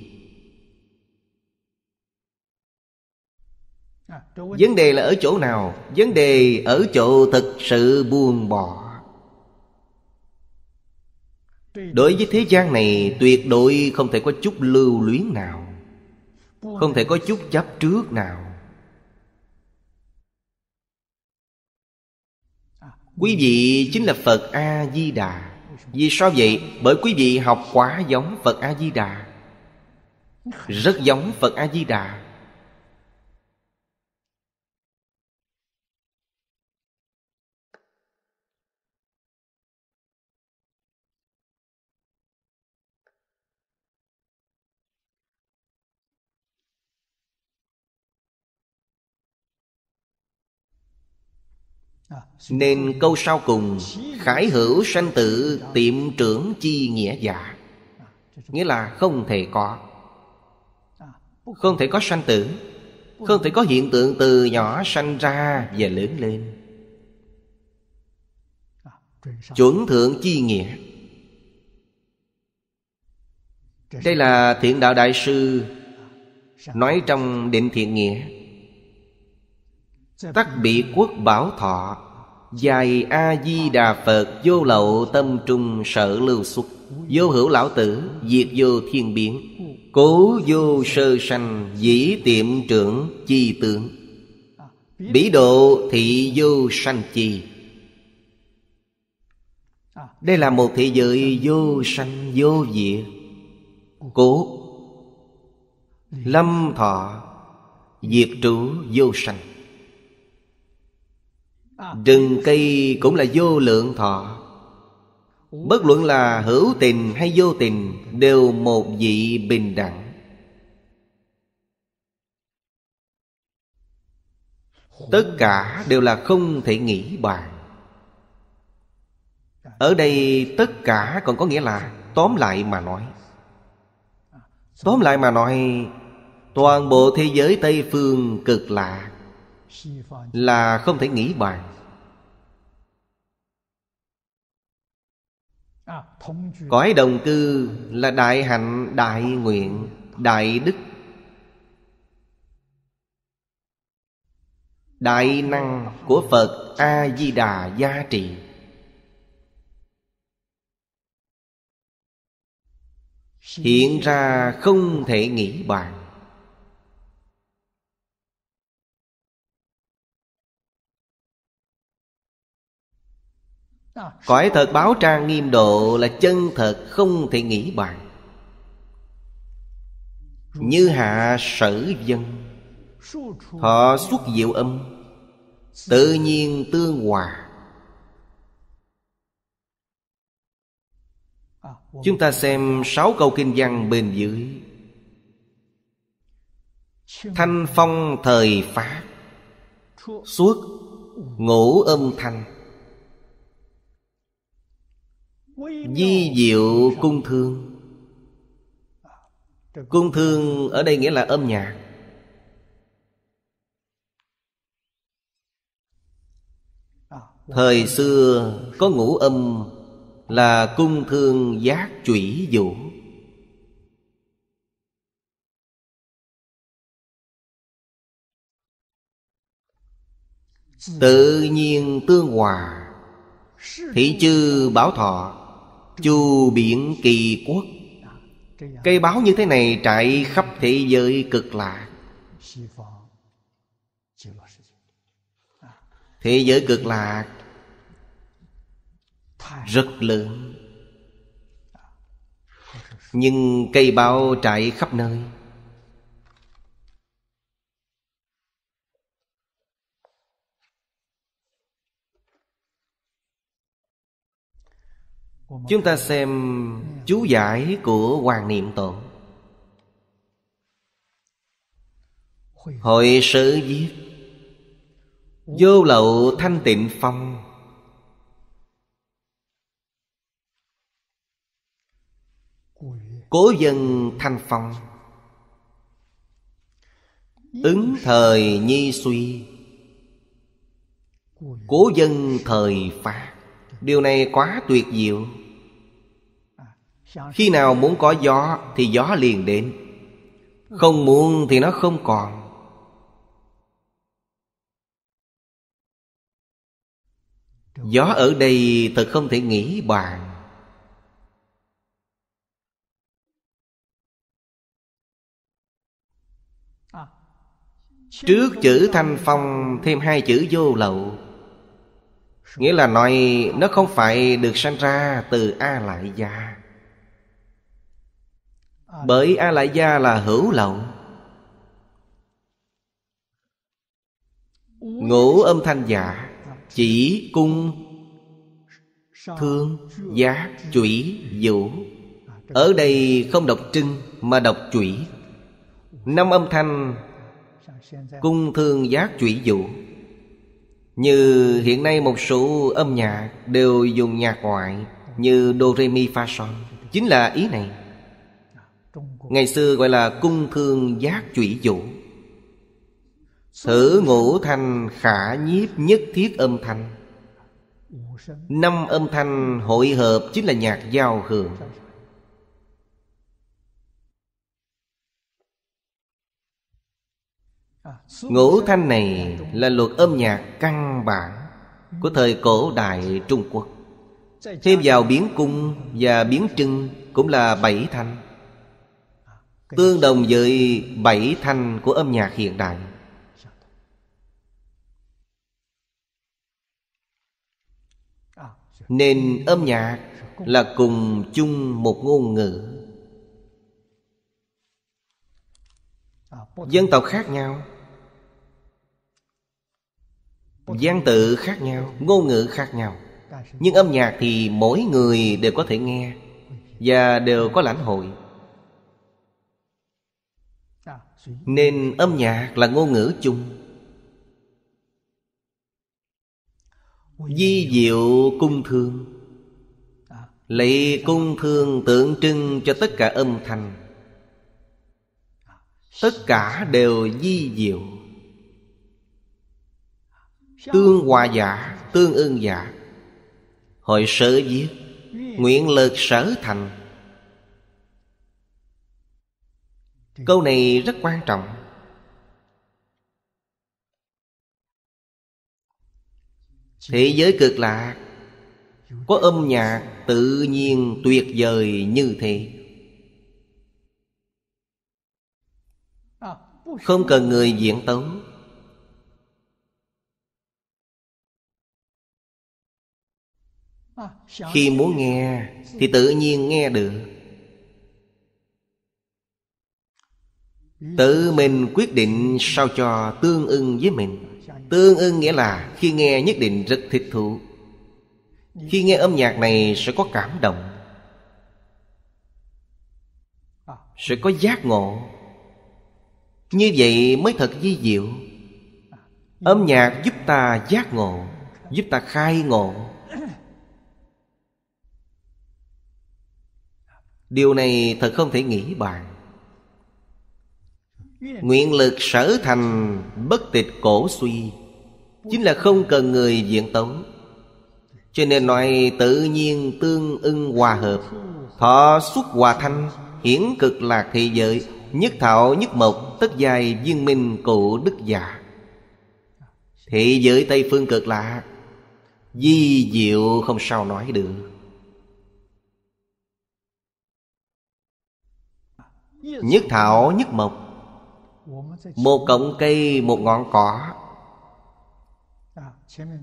à, vấn đề là ở chỗ nào vấn đề ở chỗ thực sự buông bỏ đối với thế gian này tuyệt đối không thể có chút lưu luyến nào không thể có chút chấp trước nào à, quý vị chính là phật a di đà vì sao vậy? Bởi quý vị học quá giống Phật A-di-đà Rất giống Phật A-di-đà nên câu sau cùng khải hữu sanh tử tiệm trưởng chi nghĩa giả nghĩa là không thể có không thể có sanh tử không thể có hiện tượng từ nhỏ sanh ra và lớn lên chuẩn thượng chi nghĩa đây là thiện đạo đại sư nói trong định thiện nghĩa tắc bị quốc bảo thọ Dài A-di-đà Phật Vô lậu tâm trung sở lưu xuất Vô hữu lão tử Diệt vô thiên biến Cố vô sơ sanh Dĩ tiệm trưởng chi tượng Bỉ độ thị vô sanh chi Đây là một thị giới vô sanh vô diệt Cố Lâm thọ Diệt trú vô sanh Rừng cây cũng là vô lượng thọ Bất luận là hữu tình hay vô tình Đều một vị bình đẳng Tất cả đều là không thể nghĩ bàn Ở đây tất cả còn có nghĩa là Tóm lại mà nói Tóm lại mà nói Toàn bộ thế giới Tây Phương cực lạ Là không thể nghĩ bàn cõi đồng cư là đại hạnh đại nguyện đại đức đại năng của phật a di đà gia trị hiện ra không thể nghĩ bàn cõi thật báo trang nghiêm độ là chân thật không thể nghĩ bàn như hạ sở dân họ xuất diệu âm tự nhiên tương hòa chúng ta xem sáu câu kinh văn bên dưới thanh phong thời phát suốt ngũ âm thanh Di diệu cung thương Cung thương ở đây nghĩa là âm nhạc Thời xưa có ngũ âm là cung thương giác chủy vũ Tự nhiên tương hòa Thị chư bảo thọ Chu biển kỳ quốc Cây báo như thế này trải khắp thế giới cực lạ Thế giới cực lạ Rất lớn Nhưng cây báo trải khắp nơi chúng ta xem chú giải của hoàng niệm tổ hội sử viết vô lậu thanh tịnh phong cố dân thanh phong ứng thời nhi suy cố dân thời phát điều này quá tuyệt diệu khi nào muốn có gió thì gió liền đến không muốn thì nó không còn gió ở đây thật không thể nghĩ bàn Trước chữ thanh phong thêm hai chữ vô lậu nghĩa là nói nó không phải được sanh ra từ a lại gia bởi a lại gia là hữu lậu ngũ âm thanh giả chỉ cung thương giá chủy vũ ở đây không đọc trưng mà đọc chủy năm âm thanh cung thương giác chủy vũ như hiện nay một số âm nhạc đều dùng nhạc ngoại Như Do Re Mi Fa Son Chính là ý này Ngày xưa gọi là cung thương giác chủy dụ Thử ngũ thanh khả nhiếp nhất thiết âm thanh Năm âm thanh hội hợp chính là nhạc giao hưởng Ngũ thanh này là luật âm nhạc căn bản Của thời cổ đại Trung Quốc Thêm vào biến cung và biến trưng cũng là bảy thanh Tương đồng với bảy thanh của âm nhạc hiện đại Nên âm nhạc là cùng chung một ngôn ngữ Dân tộc khác nhau Giang tự khác nhau Ngôn ngữ khác nhau Nhưng âm nhạc thì mỗi người đều có thể nghe Và đều có lãnh hội Nên âm nhạc là ngôn ngữ chung Di diệu cung thương Lấy cung thương tượng trưng cho tất cả âm thanh Tất cả đều di diệu Tương hòa giả dạ, Tương ưng giả dạ. Hội sở viết Nguyện lực sở thành Câu này rất quan trọng Thế giới cực lạc Có âm nhạc tự nhiên tuyệt vời như thế Không cần người diễn tấu Khi muốn nghe Thì tự nhiên nghe được Tự mình quyết định sao cho tương ưng với mình Tương ưng nghĩa là khi nghe nhất định rất thích thú Khi nghe âm nhạc này sẽ có cảm động Sẽ có giác ngộ Như vậy mới thật di diệu Âm nhạc giúp ta giác ngộ Giúp ta khai ngộ Điều này thật không thể nghĩ bàn Nguyện lực sở thành bất tịch cổ suy Chính là không cần người diện tống Cho nên nói tự nhiên tương ưng hòa hợp Thọ xuất hòa thanh Hiển cực lạc thị giới Nhất thảo nhất mộc Tất dài viên minh cụ đức giả thị giới Tây Phương cực lạc Di diệu không sao nói được Nhất thảo nhất mộc Một cọng cây một ngọn cỏ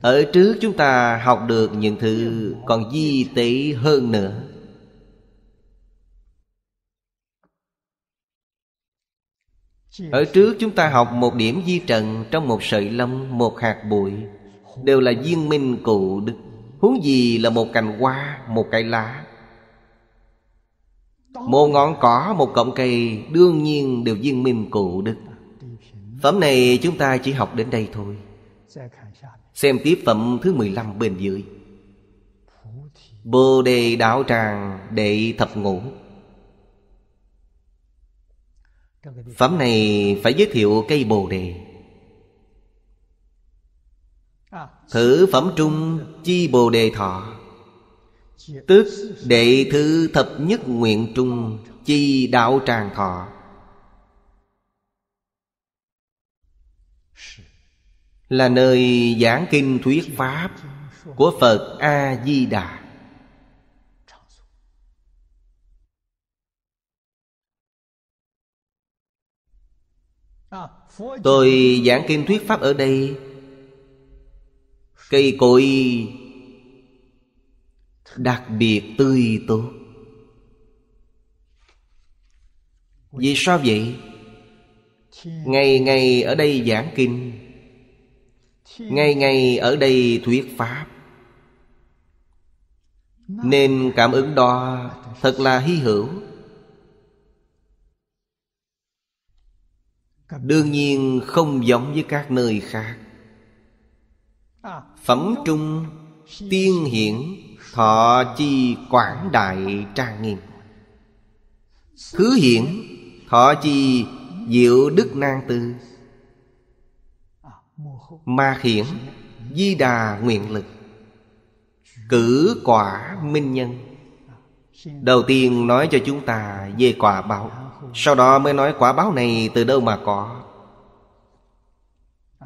Ở trước chúng ta học được những thứ còn di tế hơn nữa Ở trước chúng ta học một điểm di trần Trong một sợi lông, một hạt bụi Đều là viên minh cụ đức Huống gì là một cành hoa, một cái lá một ngọn cỏ, một cọng cây Đương nhiên đều viên minh cụ đức Phẩm này chúng ta chỉ học đến đây thôi Xem tiếp phẩm thứ 15 bên dưới Bồ đề đạo tràng đệ thập ngũ Phẩm này phải giới thiệu cây bồ đề Thử phẩm trung chi bồ đề thọ Tức đệ thứ thập nhất nguyện trung Chi đạo tràng thọ Là nơi giảng kinh thuyết Pháp Của Phật A-di-đà Tôi giảng kinh thuyết Pháp ở đây Cây cội đặc biệt tươi tốt vì sao vậy ngày ngày ở đây giảng kinh ngày ngày ở đây thuyết pháp nên cảm ứng đó thật là hy hữu đương nhiên không giống với các nơi khác phẩm trung tiên hiển Thọ chi quảng đại trang nghiêm Hứa hiển Thọ chi diệu đức nan tư Ma hiển Di đà nguyện lực Cử quả minh nhân Đầu tiên nói cho chúng ta về quả báo Sau đó mới nói quả báo này từ đâu mà có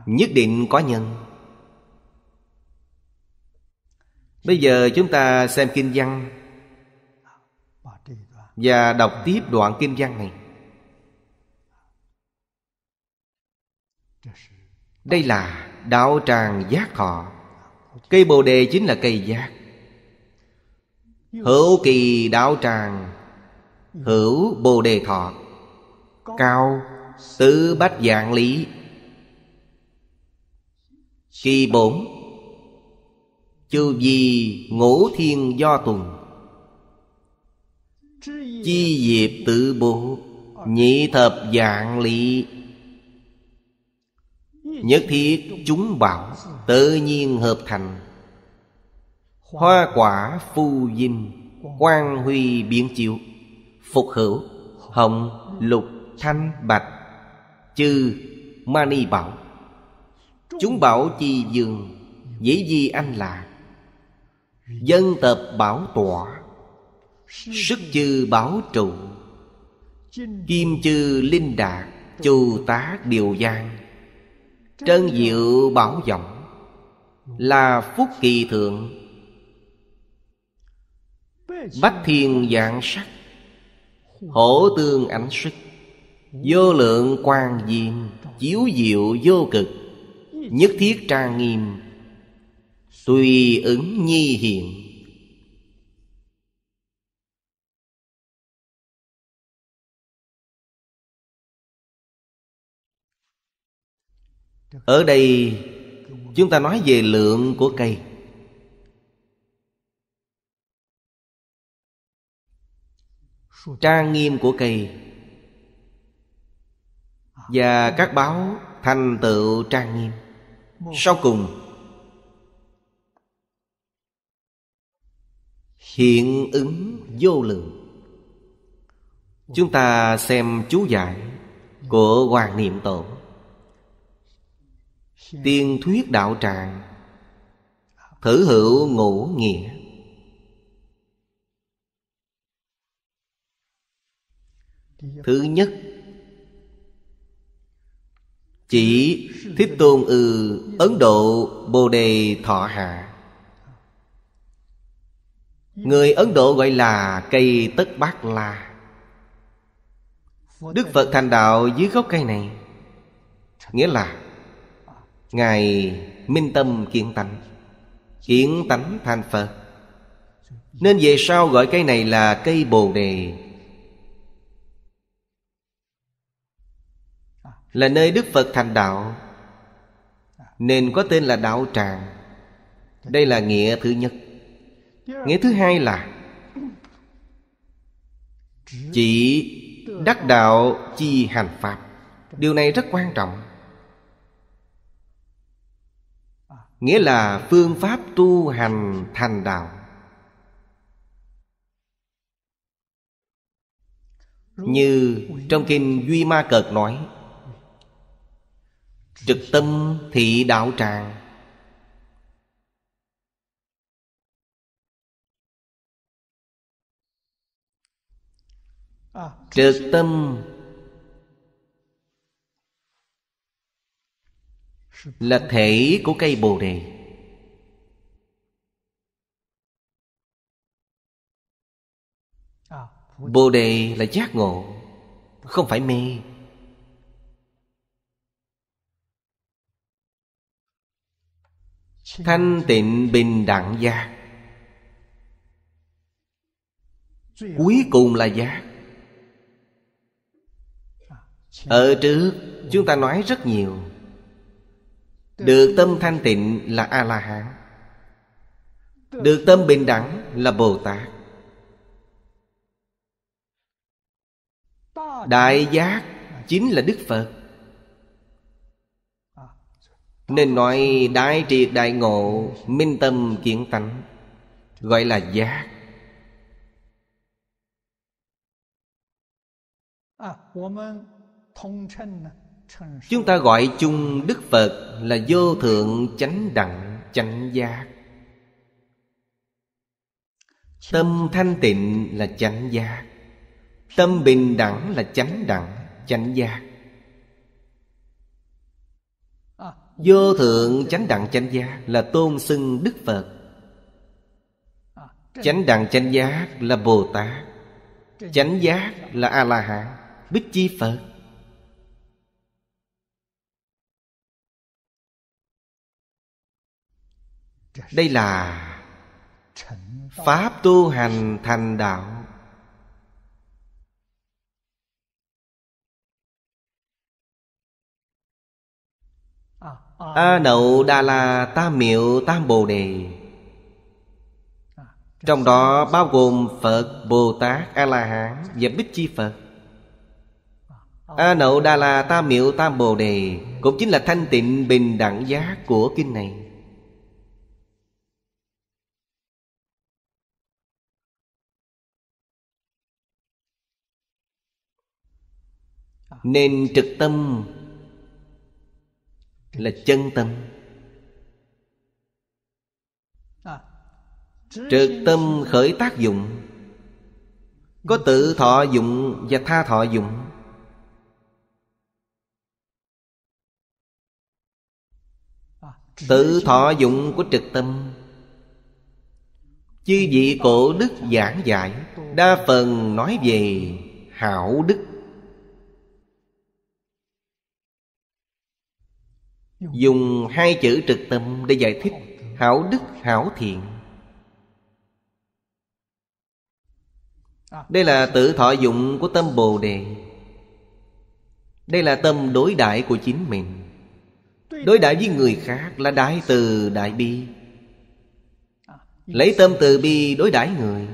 Nhất định có nhân Bây giờ chúng ta xem kinh văn Và đọc tiếp đoạn kinh văn này Đây là đạo tràng giác thọ Cây bồ đề chính là cây giác Hữu kỳ đạo tràng Hữu bồ đề thọ Cao tứ bách dạng lý Kỳ bổn Chư gì ngũ thiên do tuần Chi diệp tự bộ Nhị thập dạng lý Nhất thiết chúng bảo Tự nhiên hợp thành Hoa quả phu dinh Quang huy biển chiếu Phục hữu Hồng, lục, thanh, bạch Chư, mani bảo Chúng bảo chi dường Dĩ di anh là Dân tập bảo tọa Sức chư bảo trụ Kim chư linh đạt Chu tá điều giang Trân diệu bảo vọng Là phúc kỳ thượng Bách thiên dạng sắc Hổ tương ảnh sức Vô lượng quan diêm Chiếu diệu vô cực Nhất thiết trang nghiêm Tùy ứng nhi hiện Ở đây chúng ta nói về lượng của cây Trang nghiêm của cây Và các báo thành tựu trang nghiêm Sau cùng hiện ứng vô lượng chúng ta xem chú giải của hoàng niệm tổ tiên thuyết đạo tràng thử hữu ngũ nghĩa thứ nhất chỉ thích tôn ư ấn độ bồ đề thọ hạ Người Ấn Độ gọi là cây tất bát la Đức Phật thành đạo dưới gốc cây này Nghĩa là Ngài minh tâm kiến tánh Kiến tánh thành Phật Nên về sau gọi cây này là cây Bồ Đề Là nơi Đức Phật thành đạo Nên có tên là đạo tràng Đây là nghĩa thứ nhất nghĩa thứ hai là chỉ đắc đạo chi hành pháp điều này rất quan trọng nghĩa là phương pháp tu hành thành đạo như trong kinh duy ma cợt nói trực tâm thị đạo tràng trực tâm là thể của cây bồ đề bồ đề là giác ngộ không phải mê thanh tịnh bình đẳng giác cuối cùng là giác ở trước chúng ta nói rất nhiều được tâm thanh tịnh là a la hán được tâm bình đẳng là bồ tát đại giác chính là đức phật nên nói đại triệt đại ngộ minh tâm kiến tánh gọi là giác à, chúng ta gọi chung đức phật là vô thượng chánh đặng chánh giác tâm thanh tịnh là chánh giác tâm bình đẳng là chánh đặng chánh giác à, vô thượng chánh đặng chánh giác là tôn xưng đức phật à, chánh đặng chánh giác là bồ tát chánh giác là a la hán bích chi phật đây là pháp tu hành thành đạo a nậu đà la tam miệu tam bồ đề trong đó bao gồm phật bồ tát a la hán và bích chi phật a nậu đà la tam miệu tam bồ đề cũng chính là thanh tịnh bình đẳng giá của kinh này nên trực tâm là chân tâm trực tâm khởi tác dụng có tự thọ dụng và tha thọ dụng tự thọ dụng của trực tâm chư vị cổ đức giảng giải đa phần nói về hảo đức dùng hai chữ trực tâm để giải thích hảo đức hảo thiện đây là tự thọ dụng của tâm bồ đề đây là tâm đối đại của chính mình đối đại với người khác là đại từ đại bi lấy tâm từ bi đối đãi người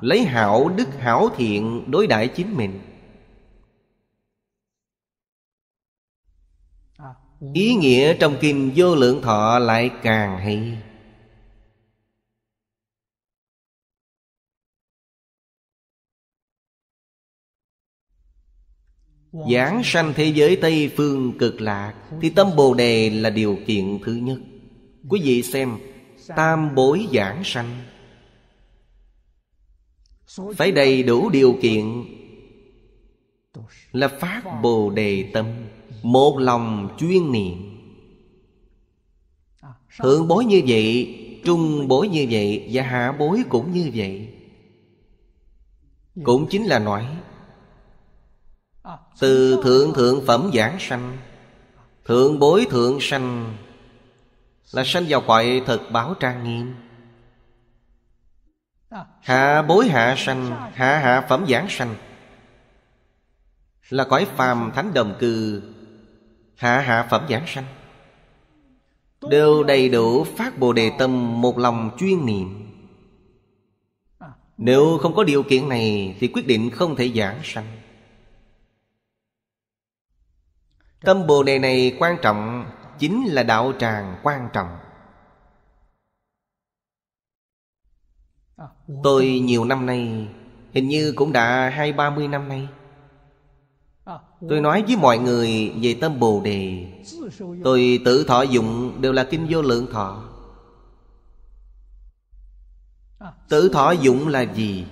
lấy hảo đức hảo thiện đối đãi chính mình ý nghĩa trong kinh vô lượng thọ lại càng hay Giảng sanh thế giới Tây phương cực lạc Thì tâm Bồ Đề là điều kiện thứ nhất Quý vị xem Tam bối giảng sanh Phải đầy đủ điều kiện Là phát Bồ Đề tâm một lòng chuyên niệm thượng à, bối như vậy trung bối như vậy và hạ bối cũng như vậy dạ. cũng chính là nói à, từ thượng thượng phẩm giảng sanh thượng bối thượng sanh là sanh vào quậy thật báo trang nghiêm à, hạ bối hạ sanh hạ hạ phẩm giảng sanh là cõi phàm thánh đồng cư hạ hạ phẩm giảng sanh đều đầy đủ phát bồ đề tâm một lòng chuyên niệm nếu không có điều kiện này thì quyết định không thể giảng sanh tâm bồ đề này quan trọng chính là đạo tràng quan trọng tôi nhiều năm nay hình như cũng đã hai ba mươi năm nay Tôi nói với mọi người về tâm Bồ Đề Tôi tự thọ dụng đều là kinh vô lượng thọ Tự thọ dụng là gì?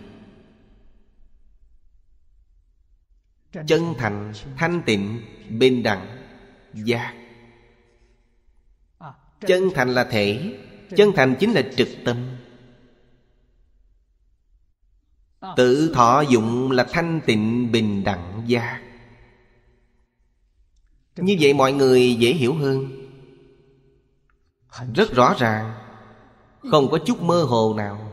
Chân thành, thanh tịnh, bình đẳng, giác Chân thành là thể Chân thành chính là trực tâm Tự thọ dụng là thanh tịnh bình đẳng giác như vậy mọi người dễ hiểu hơn rất rõ ràng không có chút mơ hồ nào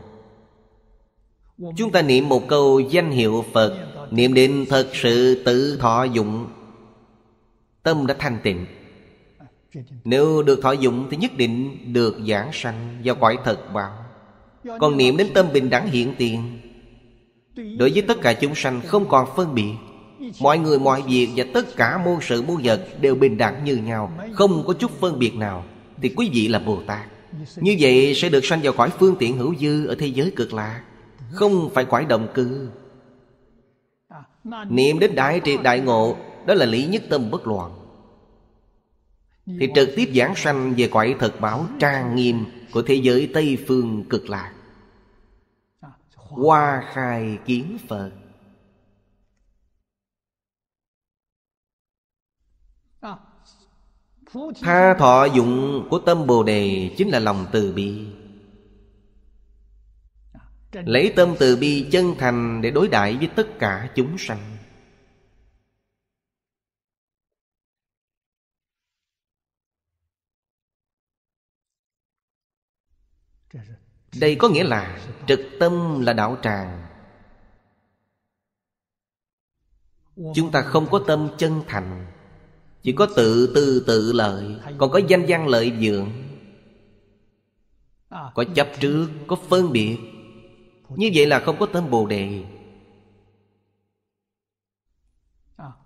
chúng ta niệm một câu danh hiệu phật niệm đến thật sự tự thọ dụng tâm đã thanh tịnh nếu được thọ dụng thì nhất định được giảng sanh do cõi thật vào Còn niệm đến tâm bình đẳng hiện tiền Đối với tất cả chúng sanh không còn phân biệt Mọi người mọi việc và tất cả môn sự môn vật Đều bình đẳng như nhau Không có chút phân biệt nào Thì quý vị là Bồ Tát Như vậy sẽ được sanh vào khỏi phương tiện hữu dư Ở thế giới cực lạc Không phải khỏi động cư Niệm đến đại triệt đại ngộ Đó là lý nhất tâm bất loạn Thì trực tiếp giảng sanh về cõi thật báo trang nghiêm Của thế giới Tây Phương cực lạc Hoa khai kiến Phật Tha thọ dụng của tâm Bồ Đề Chính là lòng từ bi Lấy tâm từ bi chân thành Để đối đại với tất cả chúng sanh Đây có nghĩa là trực tâm là đạo tràng Chúng ta không có tâm chân thành chỉ có tự tư tự lợi Còn có danh văn lợi dưỡng Có chấp trước Có phân biệt Như vậy là không có tâm Bồ Đề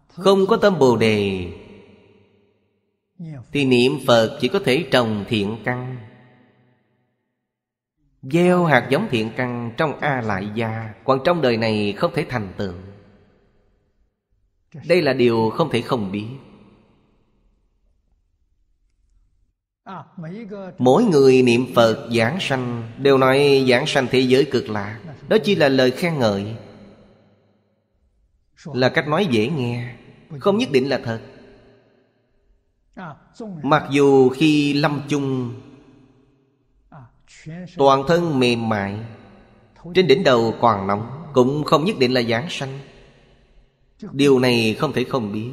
Không có tâm Bồ Đề Thì niệm Phật chỉ có thể trồng thiện căn Gieo hạt giống thiện căn trong A Lại Gia Còn trong đời này không thể thành tựu Đây là điều không thể không biết Mỗi người niệm Phật giảng sanh Đều nói giảng sanh thế giới cực lạ Đó chỉ là lời khen ngợi Là cách nói dễ nghe Không nhất định là thật Mặc dù khi lâm chung Toàn thân mềm mại Trên đỉnh đầu còn nóng Cũng không nhất định là giảng sanh Điều này không thể không biết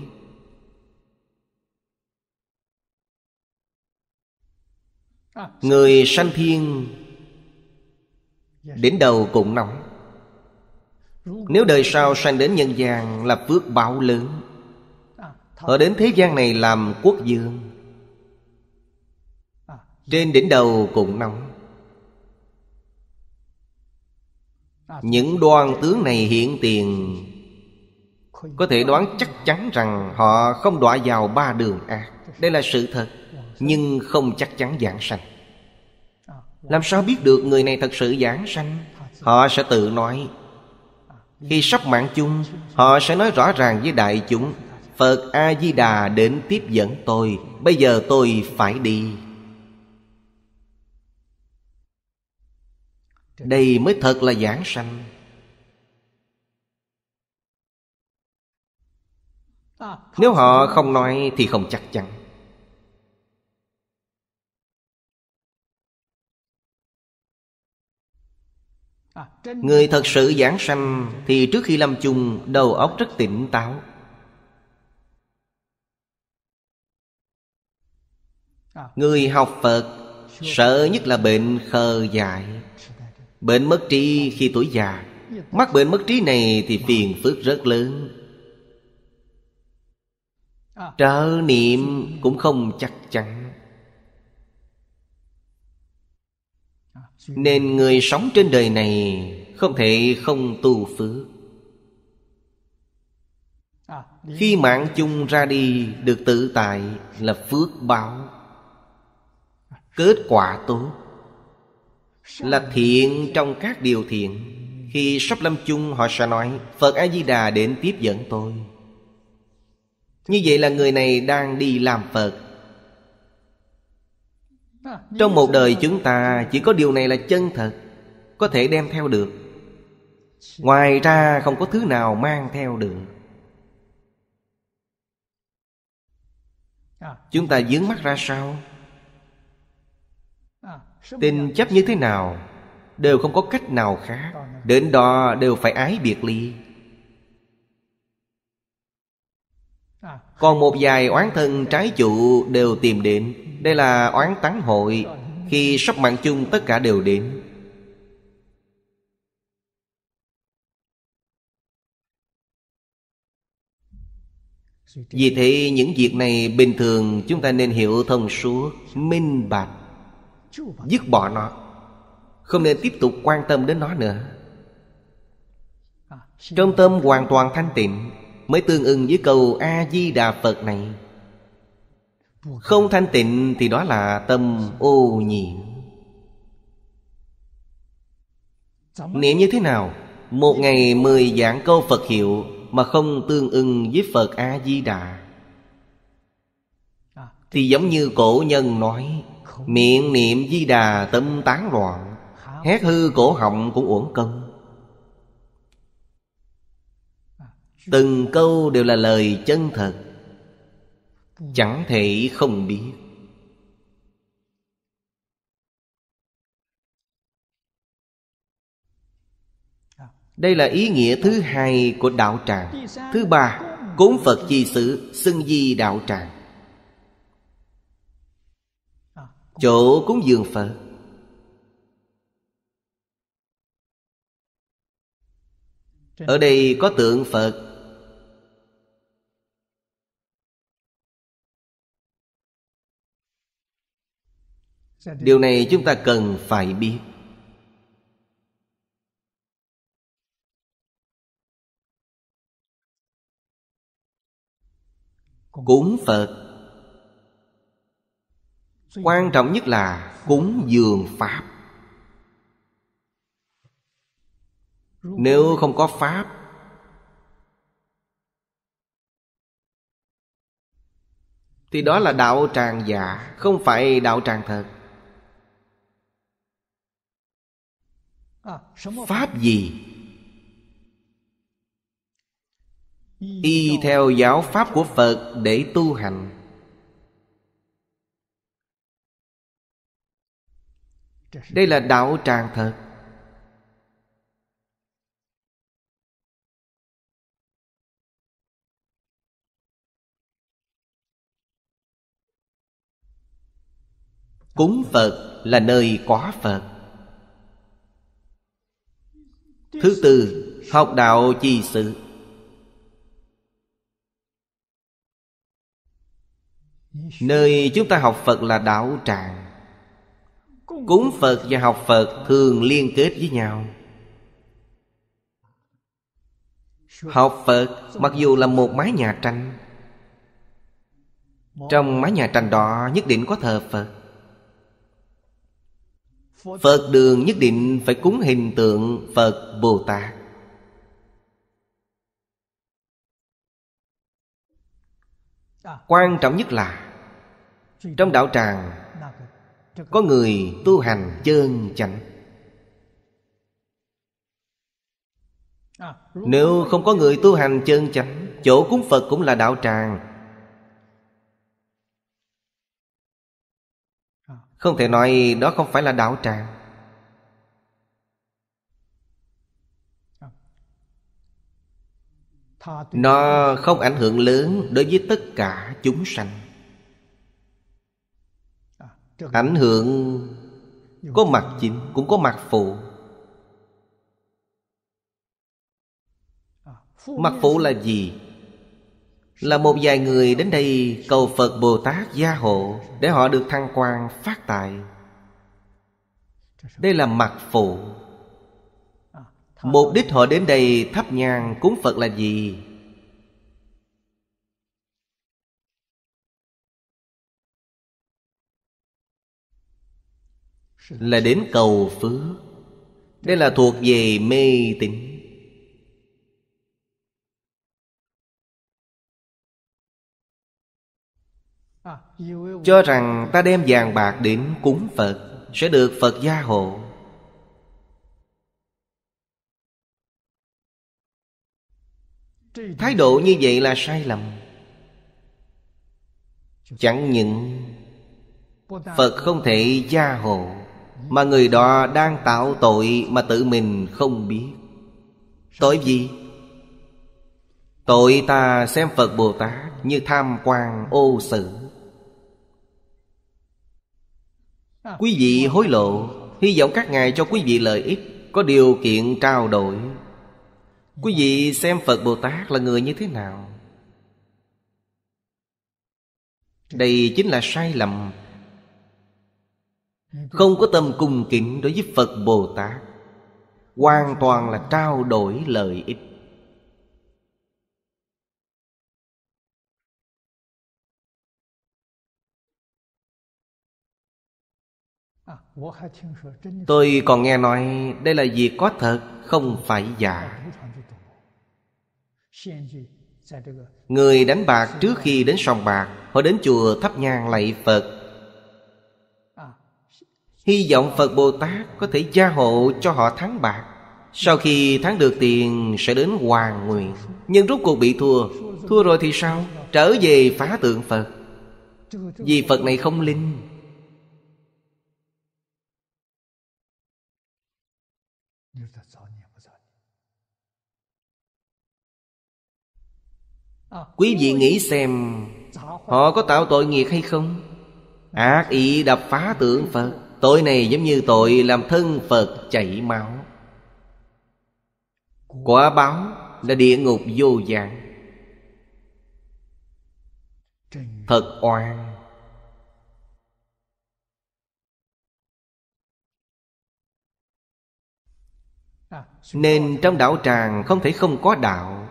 Người sanh thiên Đến đầu cũng nóng Nếu đời sau sanh đến nhân gian là phước báo lớn Họ đến thế gian này làm quốc dương Trên đỉnh đầu cũng nóng Những đoan tướng này hiện tiền Có thể đoán chắc chắn rằng Họ không đọa vào ba đường ác à, Đây là sự thật nhưng không chắc chắn giảng sanh à, làm sao biết được người này thật sự giảng sanh họ sẽ tự nói khi sắp mạng chung họ sẽ nói rõ ràng với đại chúng phật a di đà đến tiếp dẫn tôi bây giờ tôi phải đi đây mới thật là giảng sanh à, nếu họ không nói thì không chắc chắn À, Người thật sự giảng sanh Thì trước khi lâm chung Đầu óc rất tỉnh táo à. Người học Phật Sợ nhất là bệnh khờ dại Bệnh mất trí khi tuổi già Mắc bệnh mất trí này Thì phiền phức rất lớn à. Trở niệm cũng không chắc chắn Nên người sống trên đời này Không thể không tu phước Khi mạng chung ra đi Được tự tại là phước báo Kết quả tốt Là thiện trong các điều thiện Khi sắp lâm chung họ sẽ nói Phật A-di-đà đến tiếp dẫn tôi Như vậy là người này đang đi làm Phật trong một đời chúng ta chỉ có điều này là chân thật Có thể đem theo được Ngoài ra không có thứ nào mang theo được Chúng ta dướng mắt ra sao Tình chấp như thế nào Đều không có cách nào khác Đến đó đều phải ái biệt ly Còn một vài oán thân trái chủ đều tìm đến đây là oán tán hội Khi sắp mạng chung tất cả đều đến Vì thế những việc này bình thường chúng ta nên hiểu thông suốt, minh bạch Dứt bỏ nó Không nên tiếp tục quan tâm đến nó nữa Trong tâm hoàn toàn thanh tịnh Mới tương ứng với câu A-di-đà Phật này không thanh tịnh thì đó là tâm ô nhiễm Niệm như thế nào? Một ngày mười giảng câu Phật hiệu Mà không tương ưng với Phật A-di-đà Thì giống như cổ nhân nói Miệng niệm di đà tâm tán loạn Hét hư cổ họng cũng uổng công Từng câu đều là lời chân thật chẳng thể không biết đây là ý nghĩa thứ hai của đạo tràng thứ ba cúng phật chi sự xưng di đạo tràng chỗ cúng dường phật ở đây có tượng phật điều này chúng ta cần phải biết cúng phật quan trọng nhất là cúng dường pháp nếu không có pháp thì đó là đạo tràng giả không phải đạo tràng thật À, pháp gì y theo giáo pháp của phật để tu hành đây là đạo tràng thật cúng phật là nơi có phật Thứ tư Học đạo chi sự Nơi chúng ta học Phật là đạo tràng Cúng Phật và học Phật thường liên kết với nhau Học Phật mặc dù là một mái nhà tranh Trong mái nhà tranh đó nhất định có thờ Phật Phật đường nhất định phải cúng hình tượng Phật Bồ Tát Quan trọng nhất là Trong đạo tràng Có người tu hành chân chánh Nếu không có người tu hành chân chánh Chỗ cúng Phật cũng là đạo tràng Không thể nói đó không phải là đạo tràng Nó không ảnh hưởng lớn đối với tất cả chúng sanh Ảnh hưởng có mặt chính cũng có mặt phụ Mặt phụ là gì? Là một vài người đến đây cầu Phật Bồ Tát gia hộ Để họ được thăng quan phát tài Đây là mặt phụ Mục đích họ đến đây thắp nhang cúng Phật là gì? Là đến cầu phước Đây là thuộc về mê tín Cho rằng ta đem vàng bạc đến cúng Phật Sẽ được Phật gia hộ Thái độ như vậy là sai lầm Chẳng những Phật không thể gia hộ Mà người đó đang tạo tội mà tự mình không biết Tội gì? Tội ta xem Phật Bồ Tát như tham quan ô sự Quý vị hối lộ Hy vọng các ngài cho quý vị lợi ích Có điều kiện trao đổi Quý vị xem Phật Bồ Tát là người như thế nào Đây chính là sai lầm Không có tâm cung kính đối với Phật Bồ Tát Hoàn toàn là trao đổi lợi ích Tôi còn nghe nói đây là việc có thật Không phải giả Người đánh bạc trước khi đến sòng bạc Họ đến chùa thắp nhang lạy Phật Hy vọng Phật Bồ Tát có thể gia hộ cho họ thắng bạc Sau khi thắng được tiền sẽ đến hoàn nguyện Nhưng rốt cuộc bị thua Thua rồi thì sao? Trở về phá tượng Phật Vì Phật này không linh À, quý vị nghĩ xem họ có tạo tội nghiệp hay không ác ý đập phá tượng phật tội này giống như tội làm thân phật chảy máu quả báo là địa ngục vô dạng thật oan à, nên trong đạo tràng không thể không có đạo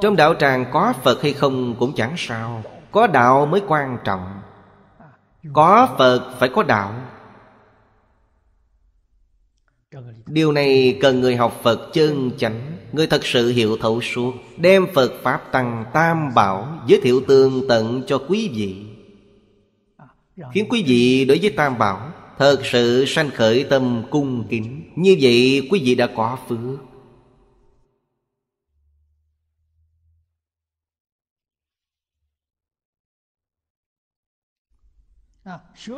trong đạo tràng có Phật hay không cũng chẳng sao Có đạo mới quan trọng Có Phật phải có đạo Điều này cần người học Phật chân chánh Người thật sự hiểu thấu suốt Đem Phật Pháp Tăng Tam Bảo Giới thiệu tương tận cho quý vị Khiến quý vị đối với Tam Bảo Thật sự sanh khởi tâm cung kính Như vậy quý vị đã có phước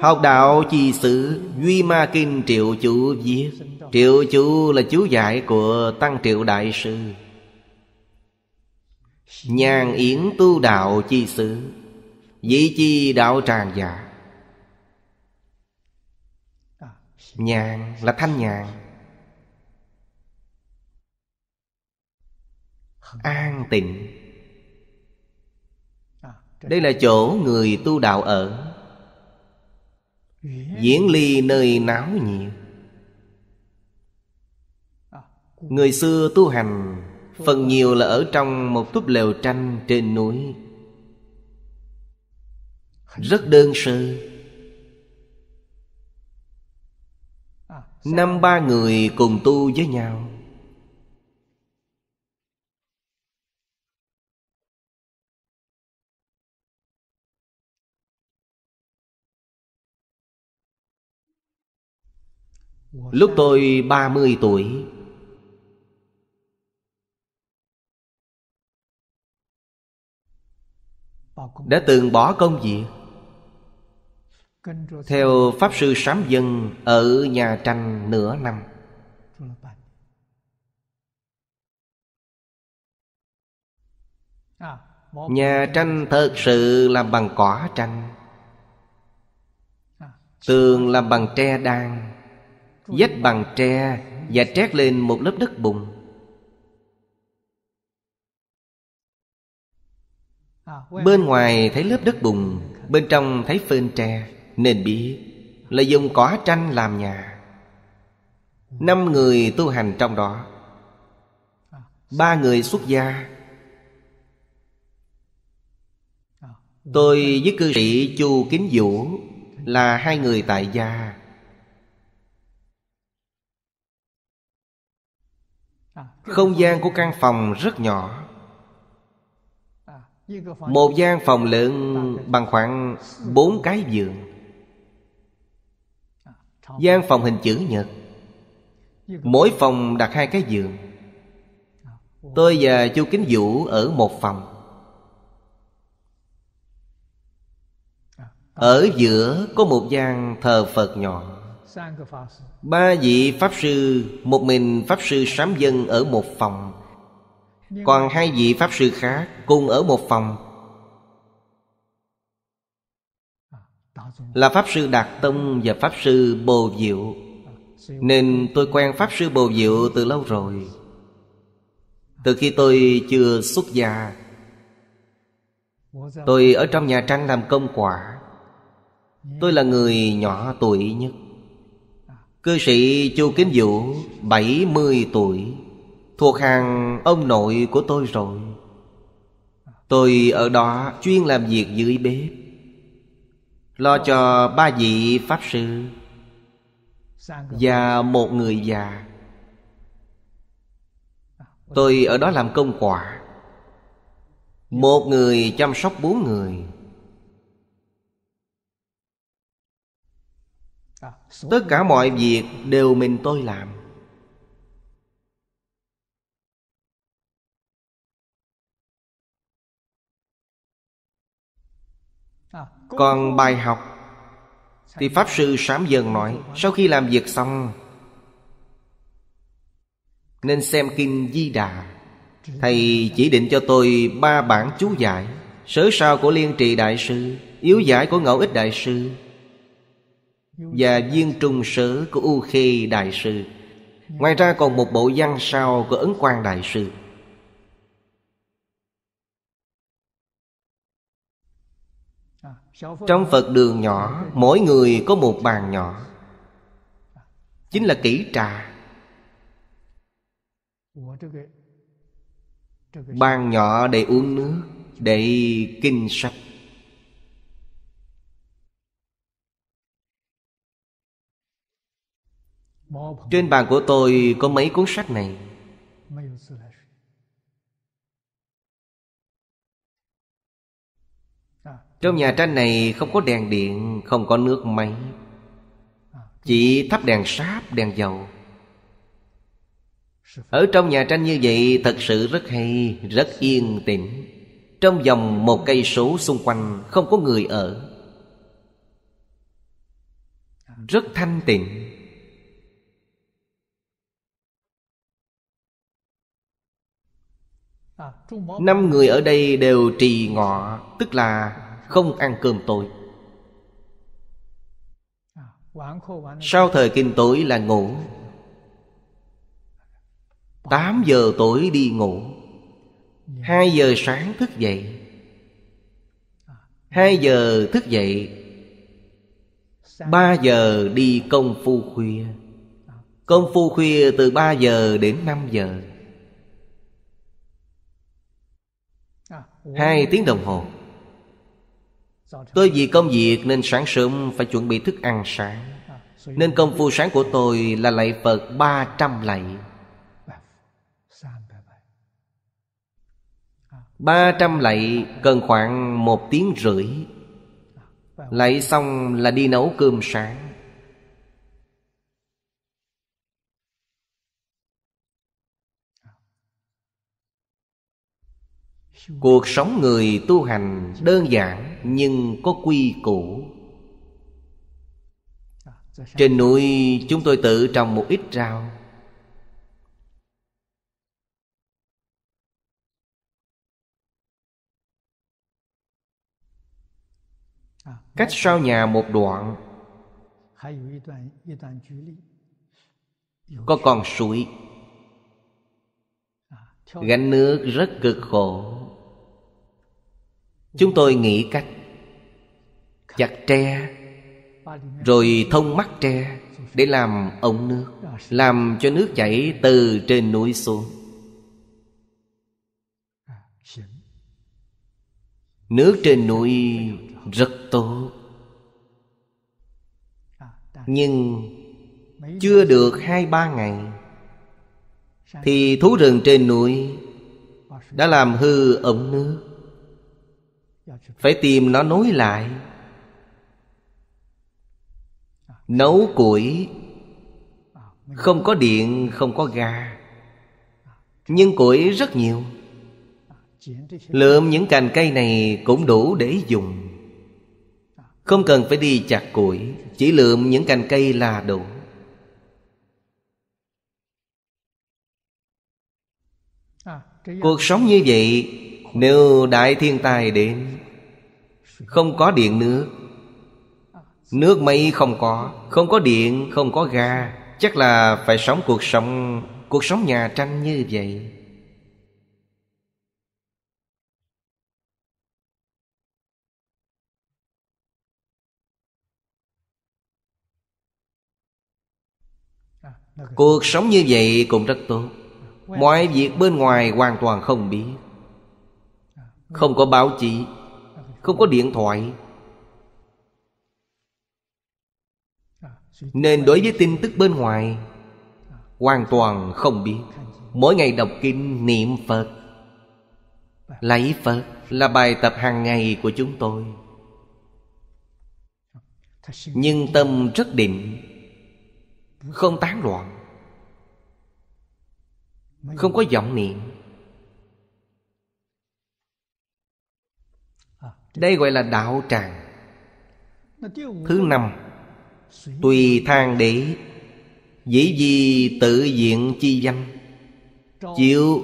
Học đạo chi sự Duy Ma Kinh Triệu Chủ viết Triệu Chủ là chú giải của Tăng Triệu Đại Sư Nhàn yến tu đạo chi sự Dĩ chi đạo tràng giả Nhàn là thanh nhàn An tịnh Đây là chỗ người tu đạo ở Diễn ly nơi náo nhiệt à, Người xưa tu hành Phần nhiều là ở trong một túp lều tranh trên núi Rất đơn sơ à, Năm ba người cùng tu với nhau Lúc tôi 30 tuổi Đã từng bỏ công việc Theo Pháp Sư Sám Dân Ở Nhà Tranh nửa năm à, Nhà tranh thật sự làm bằng cỏ tranh à, Tường làm bằng tre đan Dách bằng tre và trét lên một lớp đất bùn Bên ngoài thấy lớp đất bùn Bên trong thấy phên tre Nên biết là dùng cỏ tranh làm nhà Năm người tu hành trong đó Ba người xuất gia Tôi với cư sĩ Chu Kính Vũ Là hai người tại gia không gian của căn phòng rất nhỏ một gian phòng lớn bằng khoảng bốn cái giường gian phòng hình chữ nhật mỗi phòng đặt hai cái giường tôi và chu kính vũ ở một phòng ở giữa có một gian thờ phật nhỏ ba vị pháp sư một mình pháp sư sám dân ở một phòng còn hai vị pháp sư khác cùng ở một phòng à, là pháp sư đạt tông và pháp sư bồ diệu à, nên tôi quen pháp sư bồ diệu từ lâu rồi à. từ khi tôi chưa xuất gia Tôi ở trong nhà tranh làm công quả Tôi là người nhỏ tuổi nhất Cư sĩ Chu Kính Vũ 70 tuổi Thuộc hàng ông nội của tôi rồi Tôi ở đó chuyên làm việc dưới bếp Lo cho ba vị Pháp Sư Và một người già Tôi ở đó làm công quả Một người chăm sóc bốn người tất cả mọi việc đều mình tôi làm còn bài học thì pháp sư sám dần nói sau khi làm việc xong nên xem kinh di đà thầy chỉ định cho tôi ba bản chú giải sớ sao của liên trì đại sư yếu giải của ngẫu ích đại sư và viên trùng sử của u khê đại sư ngoài ra còn một bộ văn sao của ấn quang đại sư trong phật đường nhỏ mỗi người có một bàn nhỏ chính là kỹ trà bàn nhỏ để uống nước để kinh sách Trên bàn của tôi có mấy cuốn sách này Trong nhà tranh này không có đèn điện Không có nước máy Chỉ thắp đèn sáp, đèn dầu Ở trong nhà tranh như vậy Thật sự rất hay, rất yên tĩnh Trong vòng một cây số xung quanh Không có người ở Rất thanh tịnh Năm người ở đây đều trì ngọ Tức là không ăn cơm tối Sau thời kinh tối là ngủ Tám giờ tối đi ngủ hai giờ sáng thức dậy hai giờ thức dậy ba giờ đi công phu khuya Công phu khuya từ ba giờ đến năm giờ Hai tiếng đồng hồ Tôi vì công việc nên sáng sớm phải chuẩn bị thức ăn sáng Nên công phu sáng của tôi là lạy Phật 300 lạy 300 lạy cần khoảng một tiếng rưỡi Lạy xong là đi nấu cơm sáng cuộc sống người tu hành đơn giản nhưng có quy củ trên núi chúng tôi tự trồng một ít rau cách sau nhà một đoạn có con suối gánh nước rất cực khổ Chúng tôi nghĩ cách Chặt tre Rồi thông mắt tre Để làm ống nước Làm cho nước chảy từ trên núi xuống Nước trên núi rất tốt Nhưng chưa được hai ba ngày Thì thú rừng trên núi Đã làm hư ống nước phải tìm nó nối lại nấu củi không có điện không có ga nhưng củi rất nhiều lượm những cành cây này cũng đủ để dùng không cần phải đi chặt củi chỉ lượm những cành cây là đủ cuộc sống như vậy nếu đại thiên tai đến không có điện nước Nước mây không có Không có điện, không có ga Chắc là phải sống cuộc sống Cuộc sống nhà tranh như vậy Cuộc sống như vậy cũng rất tốt Mọi việc bên ngoài hoàn toàn không biết Không có báo chí không có điện thoại nên đối với tin tức bên ngoài hoàn toàn không biết mỗi ngày đọc kinh niệm phật lấy phật là bài tập hàng ngày của chúng tôi nhưng tâm rất định không tán loạn không có vọng niệm đây gọi là đạo tràng thứ năm tùy thang để dĩ gì tự diện chi danh chịu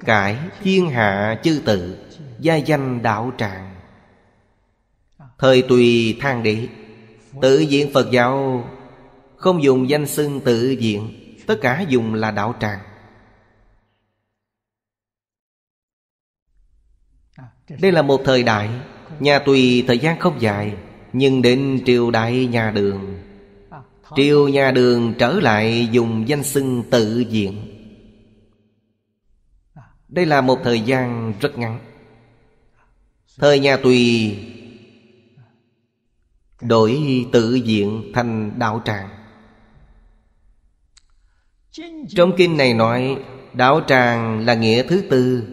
cải thiên hạ chư tự gia danh đạo tràng thời tùy thang để tự diện phật giáo không dùng danh xưng tự diện tất cả dùng là đạo tràng đây là một thời đại Nhà tùy thời gian không dài Nhưng đến triều đại nhà đường Triều nhà đường trở lại dùng danh xưng tự diện Đây là một thời gian rất ngắn Thời nhà tùy Đổi tự diện thành đạo tràng Trong kinh này nói Đạo tràng là nghĩa thứ tư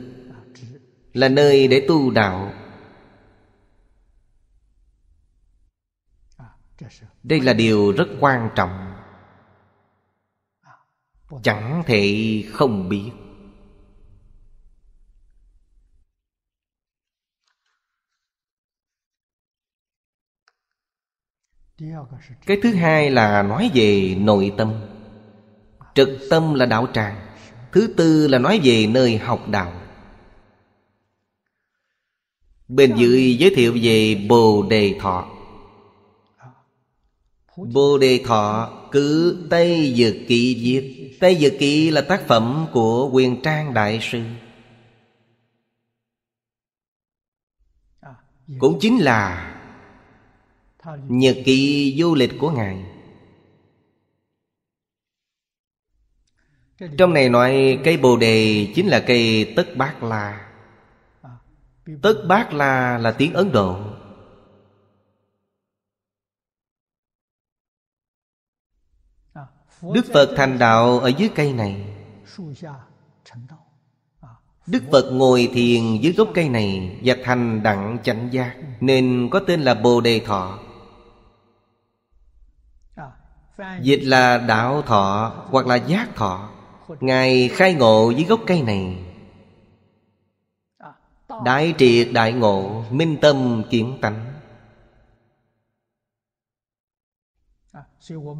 Là nơi để tu đạo đây là điều rất quan trọng chẳng thể không biết cái thứ hai là nói về nội tâm trực tâm là đạo tràng thứ tư là nói về nơi học đạo bên dưới giới thiệu về bồ đề thọ Bồ đề thọ cứ Tây Dược Kỵ diệt Tây Dược Kỵ là tác phẩm của Quyền Trang Đại Sư Cũng chính là Nhật ký du lịch của Ngài Trong này nói cây bồ đề chính là cây tất bát la Tất bát la là tiếng Ấn Độ Đức Phật thành đạo ở dưới cây này Đức Phật ngồi thiền dưới gốc cây này Và thành đặng chánh giác Nên có tên là Bồ Đề Thọ Dịch là đạo thọ hoặc là giác thọ Ngài khai ngộ dưới gốc cây này Đại triệt đại ngộ Minh tâm kiến tánh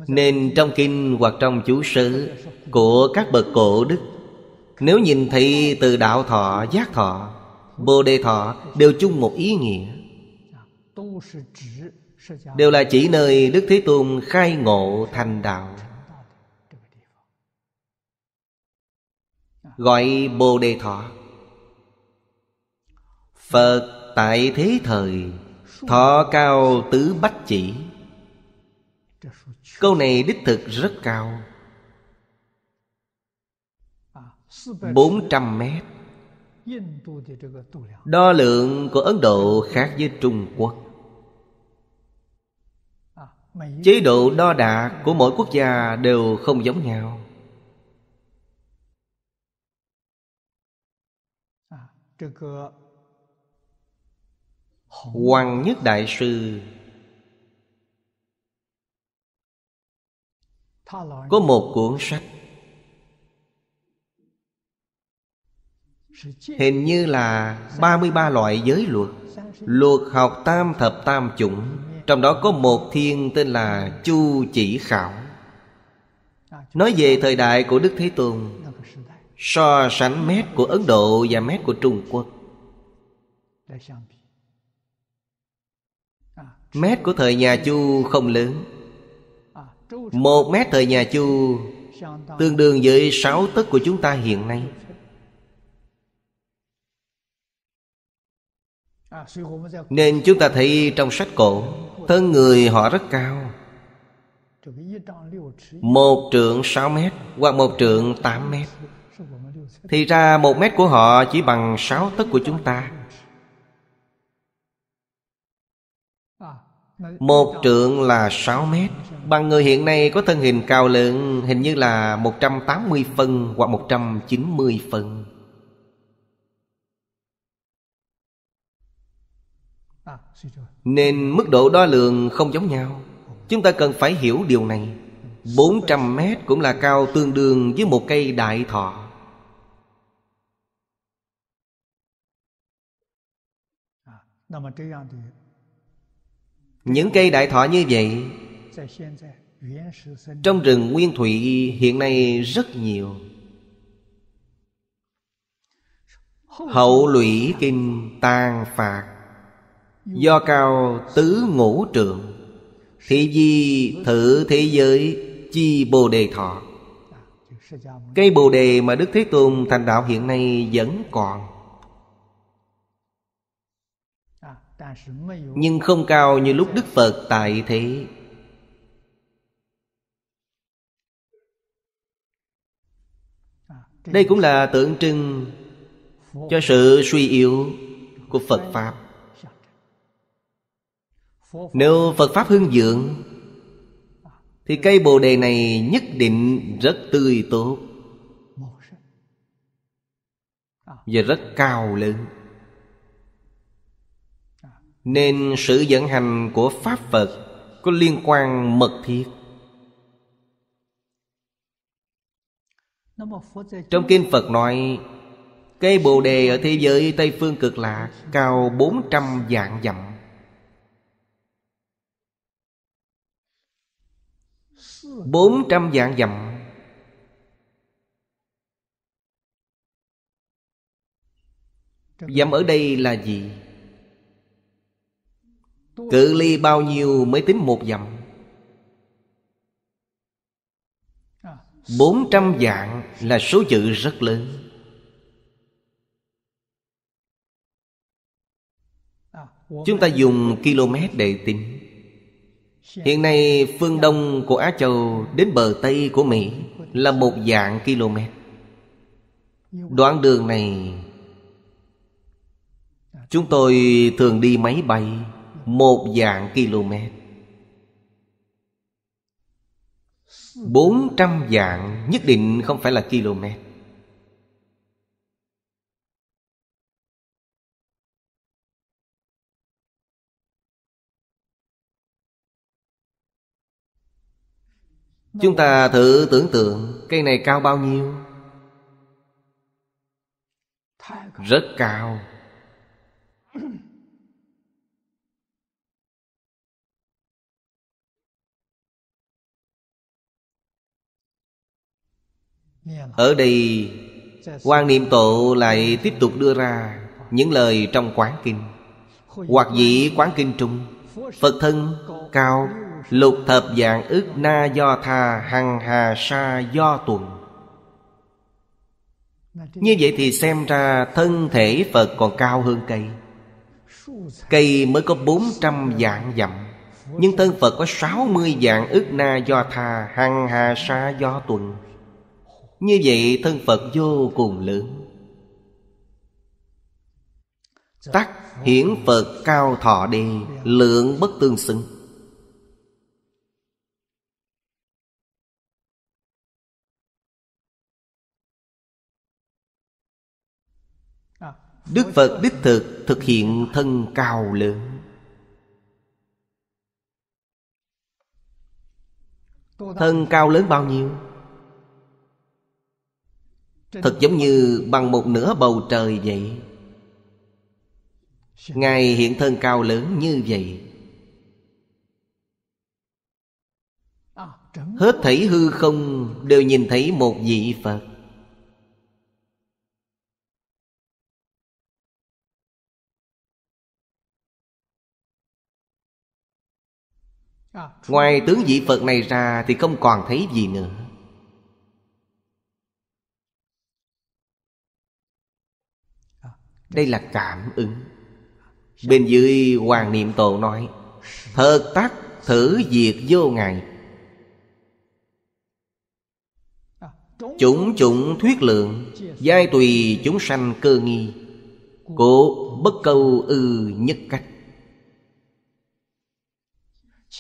nên trong kinh hoặc trong chú sử của các bậc cổ đức nếu nhìn thấy từ đạo thọ giác thọ bồ đề thọ đều chung một ý nghĩa đều là chỉ nơi đức thế tôn khai ngộ thành đạo gọi bồ đề thọ phật tại thế thời thọ cao tứ bách chỉ câu này đích thực rất cao bốn trăm mét Đo lượng của Ấn Độ khác với Trung Quốc Chế độ đo đạc của mỗi quốc gia đều không giống nhau Hoàng Nhất Đại Sư có một cuốn sách hình như là 33 loại giới luật luật học tam thập tam chủng trong đó có một thiên tên là chu chỉ khảo nói về thời đại của đức thế tôn so sánh mét của ấn độ và mét của trung quốc mét của thời nhà chu không lớn một mét thời nhà Chu Tương đương với sáu tấc của chúng ta hiện nay Nên chúng ta thấy trong sách cổ Thân người họ rất cao Một trượng sáu mét Hoặc một trượng tám mét Thì ra một mét của họ chỉ bằng sáu tấc của chúng ta Một trượng là sáu mét Bằng người hiện nay có thân hình cao lớn Hình như là 180 phân hoặc 190 phân Nên mức độ đo lường không giống nhau Chúng ta cần phải hiểu điều này 400 mét cũng là cao tương đương với một cây đại thọ Những cây đại thọ như vậy trong rừng nguyên thủy hiện nay rất nhiều hậu lũy kinh tàn phạt do cao tứ ngũ trượng thị di thử thế giới chi bồ đề thọ cây bồ đề mà đức thế tôn thành đạo hiện nay vẫn còn nhưng không cao như lúc đức phật tại thế đây cũng là tượng trưng cho sự suy yếu của phật pháp nếu phật pháp hương dưỡng thì cây bồ đề này nhất định rất tươi tốt và rất cao lớn nên sự vận hành của pháp phật có liên quan mật thiết Trong kinh Phật nói Cây Bồ Đề ở thế giới Tây Phương cực lạ Cao 400 dạng dặm bốn trăm vạn dặm Dặm ở đây là gì? Cự ly bao nhiêu mới tính một dặm 400 dạng là số chữ rất lớn Chúng ta dùng km để tính Hiện nay phương Đông của Á Châu đến bờ Tây của Mỹ Là một dạng km Đoạn đường này Chúng tôi thường đi máy bay Một dạng km 400 dạng nhất định không phải là km Chúng ta thử tưởng tượng cây này cao bao nhiêu? Rất cao ở đây quan niệm tổ lại tiếp tục đưa ra những lời trong quán kinh hoặc dĩ quán kinh trung phật thân cao lục thập dạng ức na do tha hằng hà sa do tuần như vậy thì xem ra thân thể Phật còn cao hơn cây Cây mới có 400 dạng dặm Nhưng thân Phật có 60 dạng ức na do tha hằng hà sa do tuần như vậy thân Phật vô cùng lớn Tắc hiển Phật cao thọ đi Lượng bất tương xứng Đức Phật đích thực thực hiện thân cao lớn Thân cao lớn bao nhiêu? Thật giống như bằng một nửa bầu trời vậy Ngài hiện thân cao lớn như vậy Hết thảy hư không đều nhìn thấy một vị Phật Ngoài tướng vị Phật này ra thì không còn thấy gì nữa đây là cảm ứng bên dưới hoàng niệm tổ nói thật tắc thử diệt vô ngại Chủng chủng thuyết lượng Giai tùy chúng sanh cơ nghi Cố bất câu ư nhất cách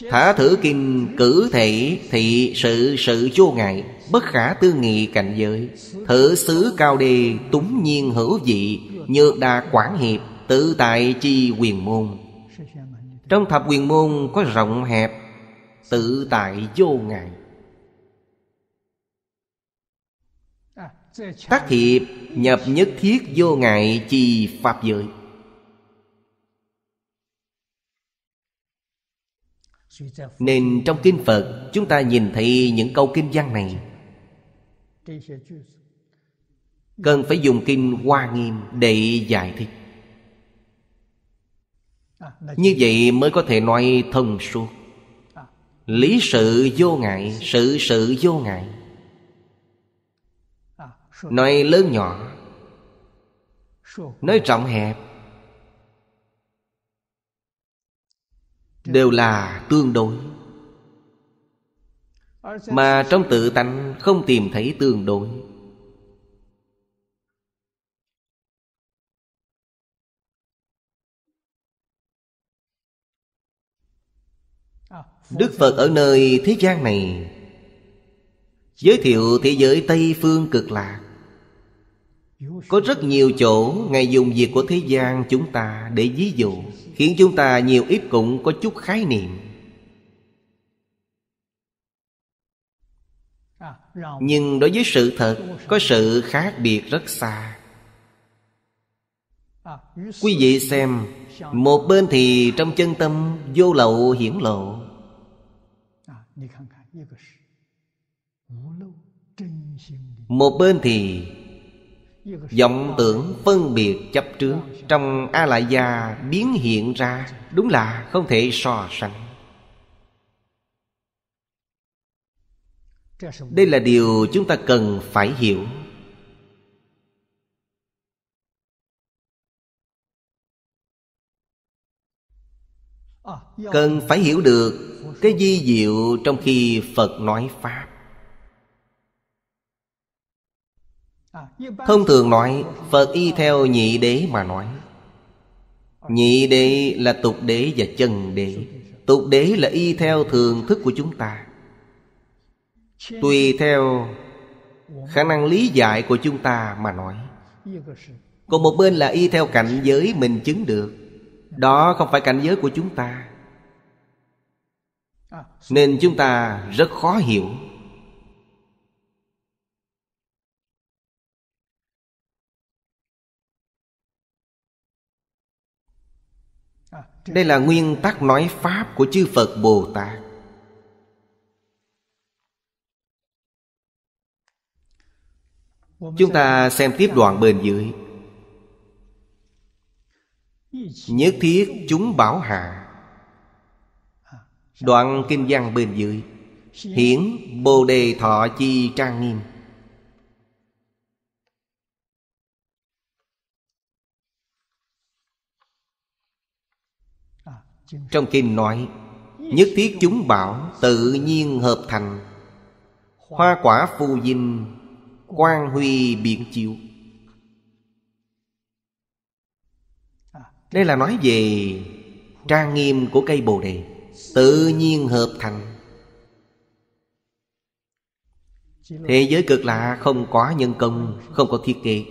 Thả thử kinh cử thể thị sự sự vô ngại Bất khả tư nghị cảnh giới Thử xứ cao đề túng nhiên hữu vị Nhược đà quản hiệp Tự tại chi quyền môn Trong thập quyền môn có rộng hẹp Tự tại vô ngại Tác hiệp nhập nhất thiết vô ngại chi pháp giới Nên trong kinh Phật Chúng ta nhìn thấy những câu kinh văn này cần phải dùng kinh hoa nghiêm để giải thích như vậy mới có thể nói thông suốt lý sự vô ngại sự sự vô ngại nói lớn nhỏ nói rộng hẹp đều là tương đối mà trong tự tánh không tìm thấy tương đối Đức Phật ở nơi thế gian này Giới thiệu thế giới Tây Phương cực lạc Có rất nhiều chỗ Ngài dùng việc của thế gian chúng ta để ví dụ Khiến chúng ta nhiều ít cũng có chút khái niệm Nhưng đối với sự thật Có sự khác biệt rất xa Quý vị xem Một bên thì trong chân tâm Vô lậu hiển lộ một bên thì vọng tưởng phân biệt chấp trước trong a La gia biến hiện ra đúng là không thể so sánh đây là điều chúng ta cần phải hiểu à, cần phải hiểu được cái di diệu trong khi phật nói pháp thông thường nói phật y theo nhị đế mà nói nhị đế là tục đế và chân đế tục đế là y theo thường thức của chúng ta tùy theo khả năng lý giải của chúng ta mà nói còn một bên là y theo cảnh giới mình chứng được đó không phải cảnh giới của chúng ta nên chúng ta rất khó hiểu đây là nguyên tắc nói pháp của chư phật bồ tát chúng ta xem tiếp đoạn bên dưới nhất thiết chúng bảo hạ Đoạn kinh văn bên dưới Hiển Bồ Đề Thọ Chi Trang Nghiêm Trong kinh nói Nhất thiết chúng bảo tự nhiên hợp thành Hoa quả phù dinh Quang huy biển chiếu Đây là nói về Trang nghiêm của cây Bồ Đề tự nhiên hợp thành thế giới cực lạ không có nhân công không có thiết kế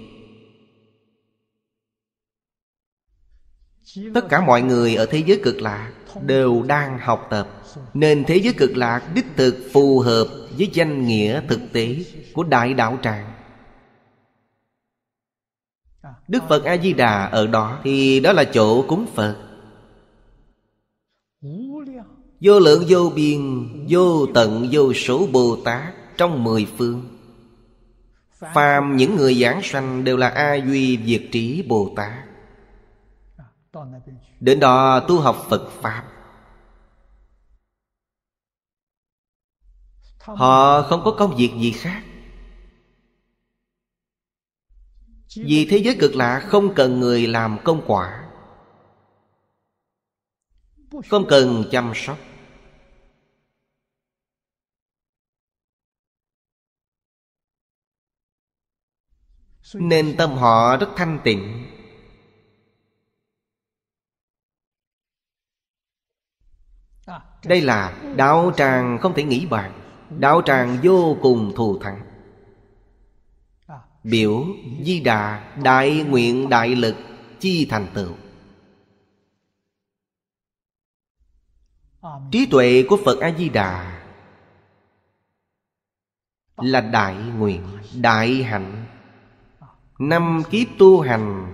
tất cả mọi người ở thế giới cực lạ đều đang học tập nên thế giới cực lạc đích thực phù hợp với danh nghĩa thực tế của đại đạo tràng đức phật a di đà ở đó thì đó là chỗ cúng phật Vô lượng vô biên Vô tận vô số Bồ Tát Trong mười phương Phàm những người giảng sanh Đều là A Duy Việt Trí Bồ Tát Đến đó tu học Phật Pháp Họ không có công việc gì khác Vì thế giới cực lạ không cần người làm công quả không cần chăm sóc nên tâm họ rất thanh tịnh à, đây là đạo tràng không thể nghĩ bàn đạo tràng vô cùng thù thắng à. biểu di đà đại nguyện đại lực chi thành tựu trí tuệ của phật a di đà là đại nguyện đại hạnh năm kiếp tu hành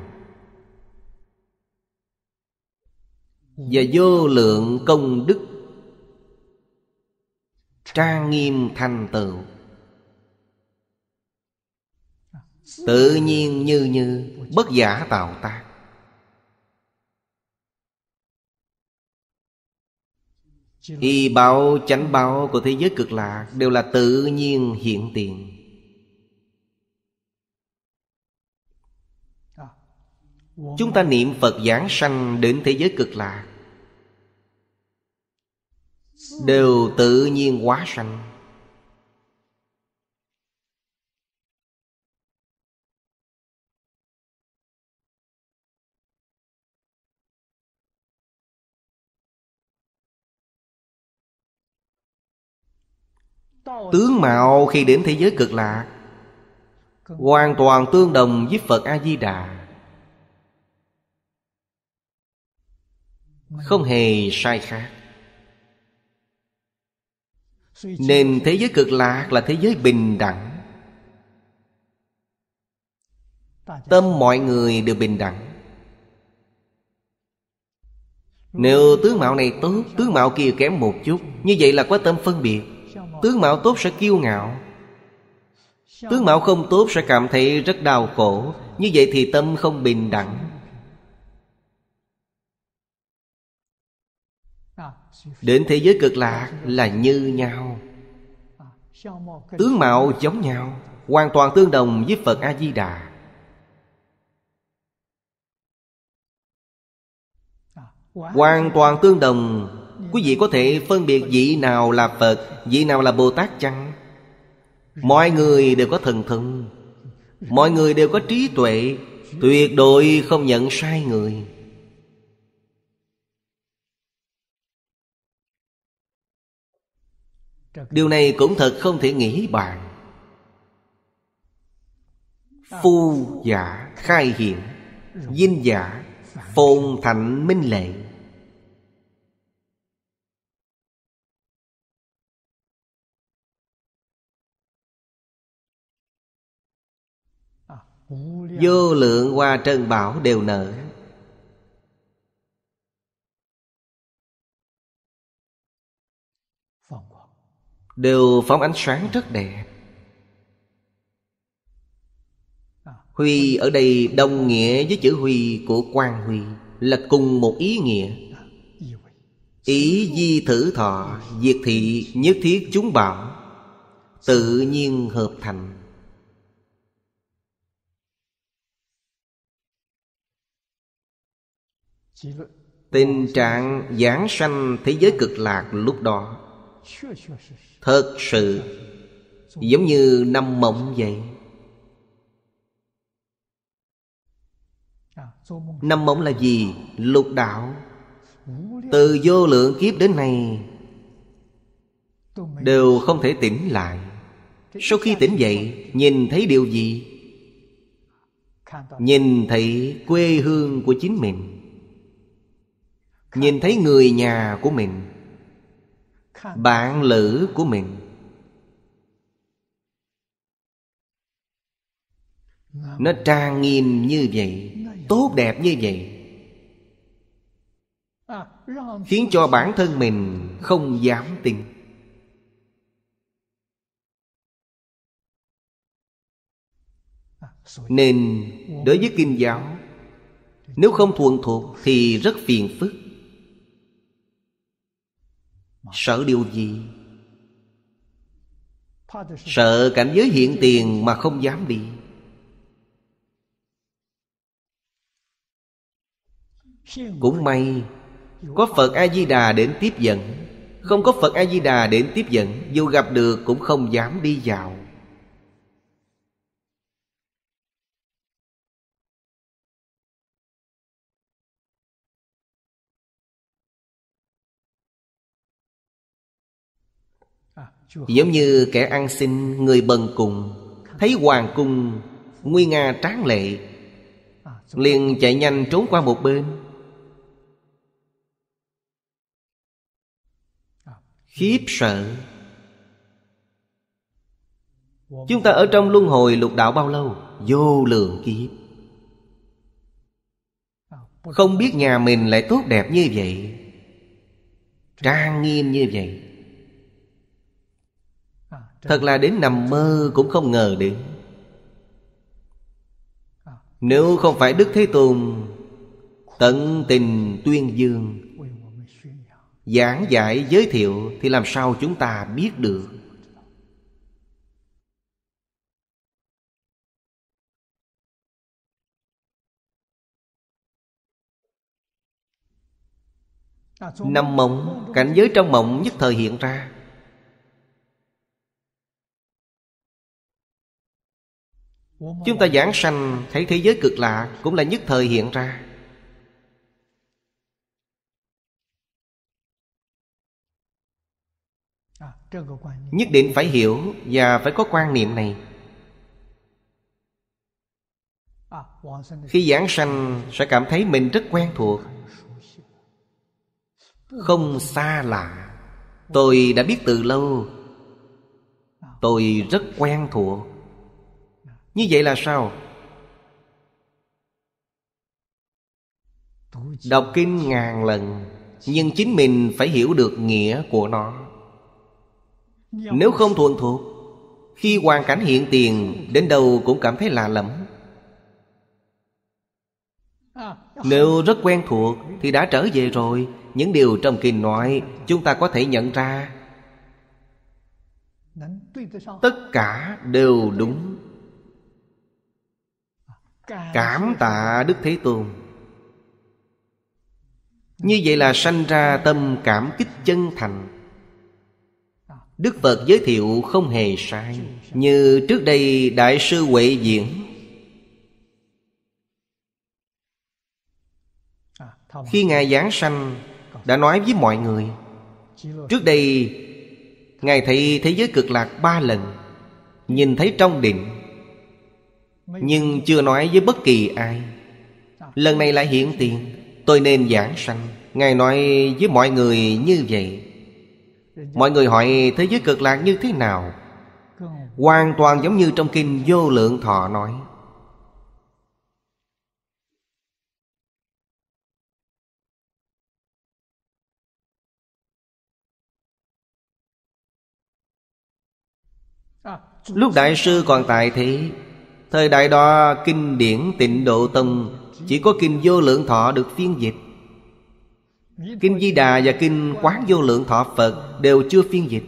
và vô lượng công đức trang nghiêm thành tựu tự nhiên như như bất giả tạo tác Y báo chánh báo của thế giới cực lạc Đều là tự nhiên hiện tiền Chúng ta niệm Phật giảng sanh đến thế giới cực lạc Đều tự nhiên quá sanh Tướng mạo khi đến thế giới cực lạc Hoàn toàn tương đồng với Phật A-di-đà Không hề sai khác Nên thế giới cực lạc là thế giới bình đẳng Tâm mọi người đều bình đẳng Nếu tướng mạo này tốt Tướng mạo kia kém một chút Như vậy là có tâm phân biệt Tướng mạo tốt sẽ kiêu ngạo Tướng mạo không tốt sẽ cảm thấy rất đau khổ Như vậy thì tâm không bình đẳng Đến thế giới cực lạc là như nhau Tướng mạo giống nhau Hoàn toàn tương đồng với Phật A-di-đà Hoàn toàn tương đồng Quý vị có thể phân biệt vị nào là Phật Vị nào là Bồ Tát chăng Mọi người đều có thần thông Mọi người đều có trí tuệ Tuyệt đối không nhận sai người Điều này cũng thật không thể nghĩ bàn Phu giả khai hiện, Dinh giả Phồn thạnh minh lệ Vô lượng hoa trân bảo đều nở Đều phóng ánh sáng rất đẹp Huy ở đây đồng nghĩa với chữ huy của quan huy Là cùng một ý nghĩa Ý di thử thọ Diệt thị nhất thiết chúng bảo Tự nhiên hợp thành Tình trạng giảng sanh thế giới cực lạc lúc đó Thật sự Giống như năm mộng vậy Năm mộng là gì? Lục đạo Từ vô lượng kiếp đến nay Đều không thể tỉnh lại Sau khi tỉnh dậy Nhìn thấy điều gì? Nhìn thấy quê hương của chính mình nhìn thấy người nhà của mình bạn lữ của mình nó trang nghiêm như vậy tốt đẹp như vậy khiến cho bản thân mình không dám tin nên đối với kinh giáo nếu không thuận thuộc thì rất phiền phức Sợ điều gì? Sợ cảnh giới hiện tiền mà không dám đi Cũng may Có Phật A-di-đà đến tiếp dẫn Không có Phật A-di-đà đến tiếp dẫn Dù gặp được cũng không dám đi vào Giống như kẻ ăn xin người bần cùng Thấy hoàng cung nguy nga tráng lệ à, liền chạy nhanh trốn qua một bên à. khiếp sợ chúng ta ở trong luân hồi lục đạo bao lâu vô lượng kiếp à, không biết nhà mình lại tốt đẹp như vậy trang nghiêm như vậy Thật là đến nằm mơ cũng không ngờ đến Nếu không phải Đức Thế Tôn Tận tình tuyên dương Giảng giải giới thiệu Thì làm sao chúng ta biết được nằm mộng Cảnh giới trong mộng nhất thời hiện ra Chúng ta giảng sanh thấy thế giới cực lạ Cũng là nhất thời hiện ra Nhất định phải hiểu và phải có quan niệm này Khi giảng sanh sẽ cảm thấy mình rất quen thuộc Không xa lạ Tôi đã biết từ lâu Tôi rất quen thuộc như vậy là sao đọc kinh ngàn lần nhưng chính mình phải hiểu được nghĩa của nó nếu không thuận thuộc khi hoàn cảnh hiện tiền đến đâu cũng cảm thấy lạ lẫm nếu rất quen thuộc thì đã trở về rồi những điều trong kinh nói chúng ta có thể nhận ra tất cả đều đúng cảm tạ đức thế tôn như vậy là sanh ra tâm cảm kích chân thành đức phật giới thiệu không hề sai như trước đây đại sư huệ diễn khi ngài giáng sanh đã nói với mọi người trước đây ngài thấy thế giới cực lạc ba lần nhìn thấy trong định nhưng chưa nói với bất kỳ ai lần này lại hiện tiền tôi nên giảng sanh ngài nói với mọi người như vậy mọi người hỏi thế giới cực lạc như thế nào hoàn toàn giống như trong kinh vô lượng thọ nói à, Lúc Đại sư còn tại thế Thời đại đó kinh điển tịnh độ tông Chỉ có kinh vô lượng thọ được phiên dịch Kinh Di Đà và kinh Quán vô lượng thọ Phật Đều chưa phiên dịch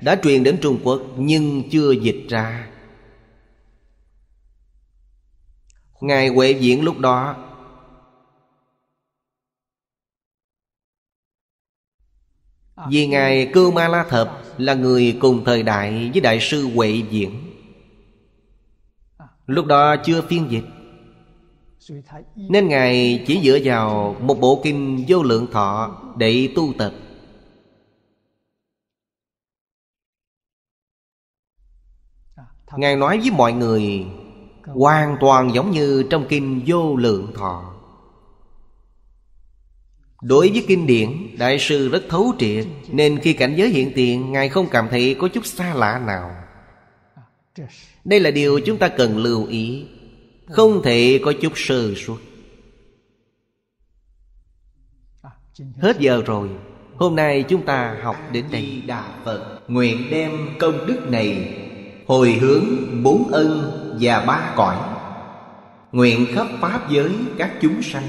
Đã truyền đến Trung Quốc Nhưng chưa dịch ra Ngài Huệ Diễn lúc đó Vì Ngài cư Ma La Thập là người cùng thời đại với Đại sư Huệ Diễn Lúc đó chưa phiên dịch Nên Ngài chỉ dựa vào một bộ kinh vô lượng thọ để tu tập Ngài nói với mọi người Hoàn toàn giống như trong kinh vô lượng thọ Đối với kinh điển Đại sư rất thấu triệt Nên khi cảnh giới hiện tiền Ngài không cảm thấy có chút xa lạ nào Đây là điều chúng ta cần lưu ý Không thể có chút sơ suất Hết giờ rồi Hôm nay chúng ta học đến đây Đà Phật Nguyện đem công đức này Hồi hướng bốn ân và ba cõi Nguyện khắp Pháp giới các chúng sanh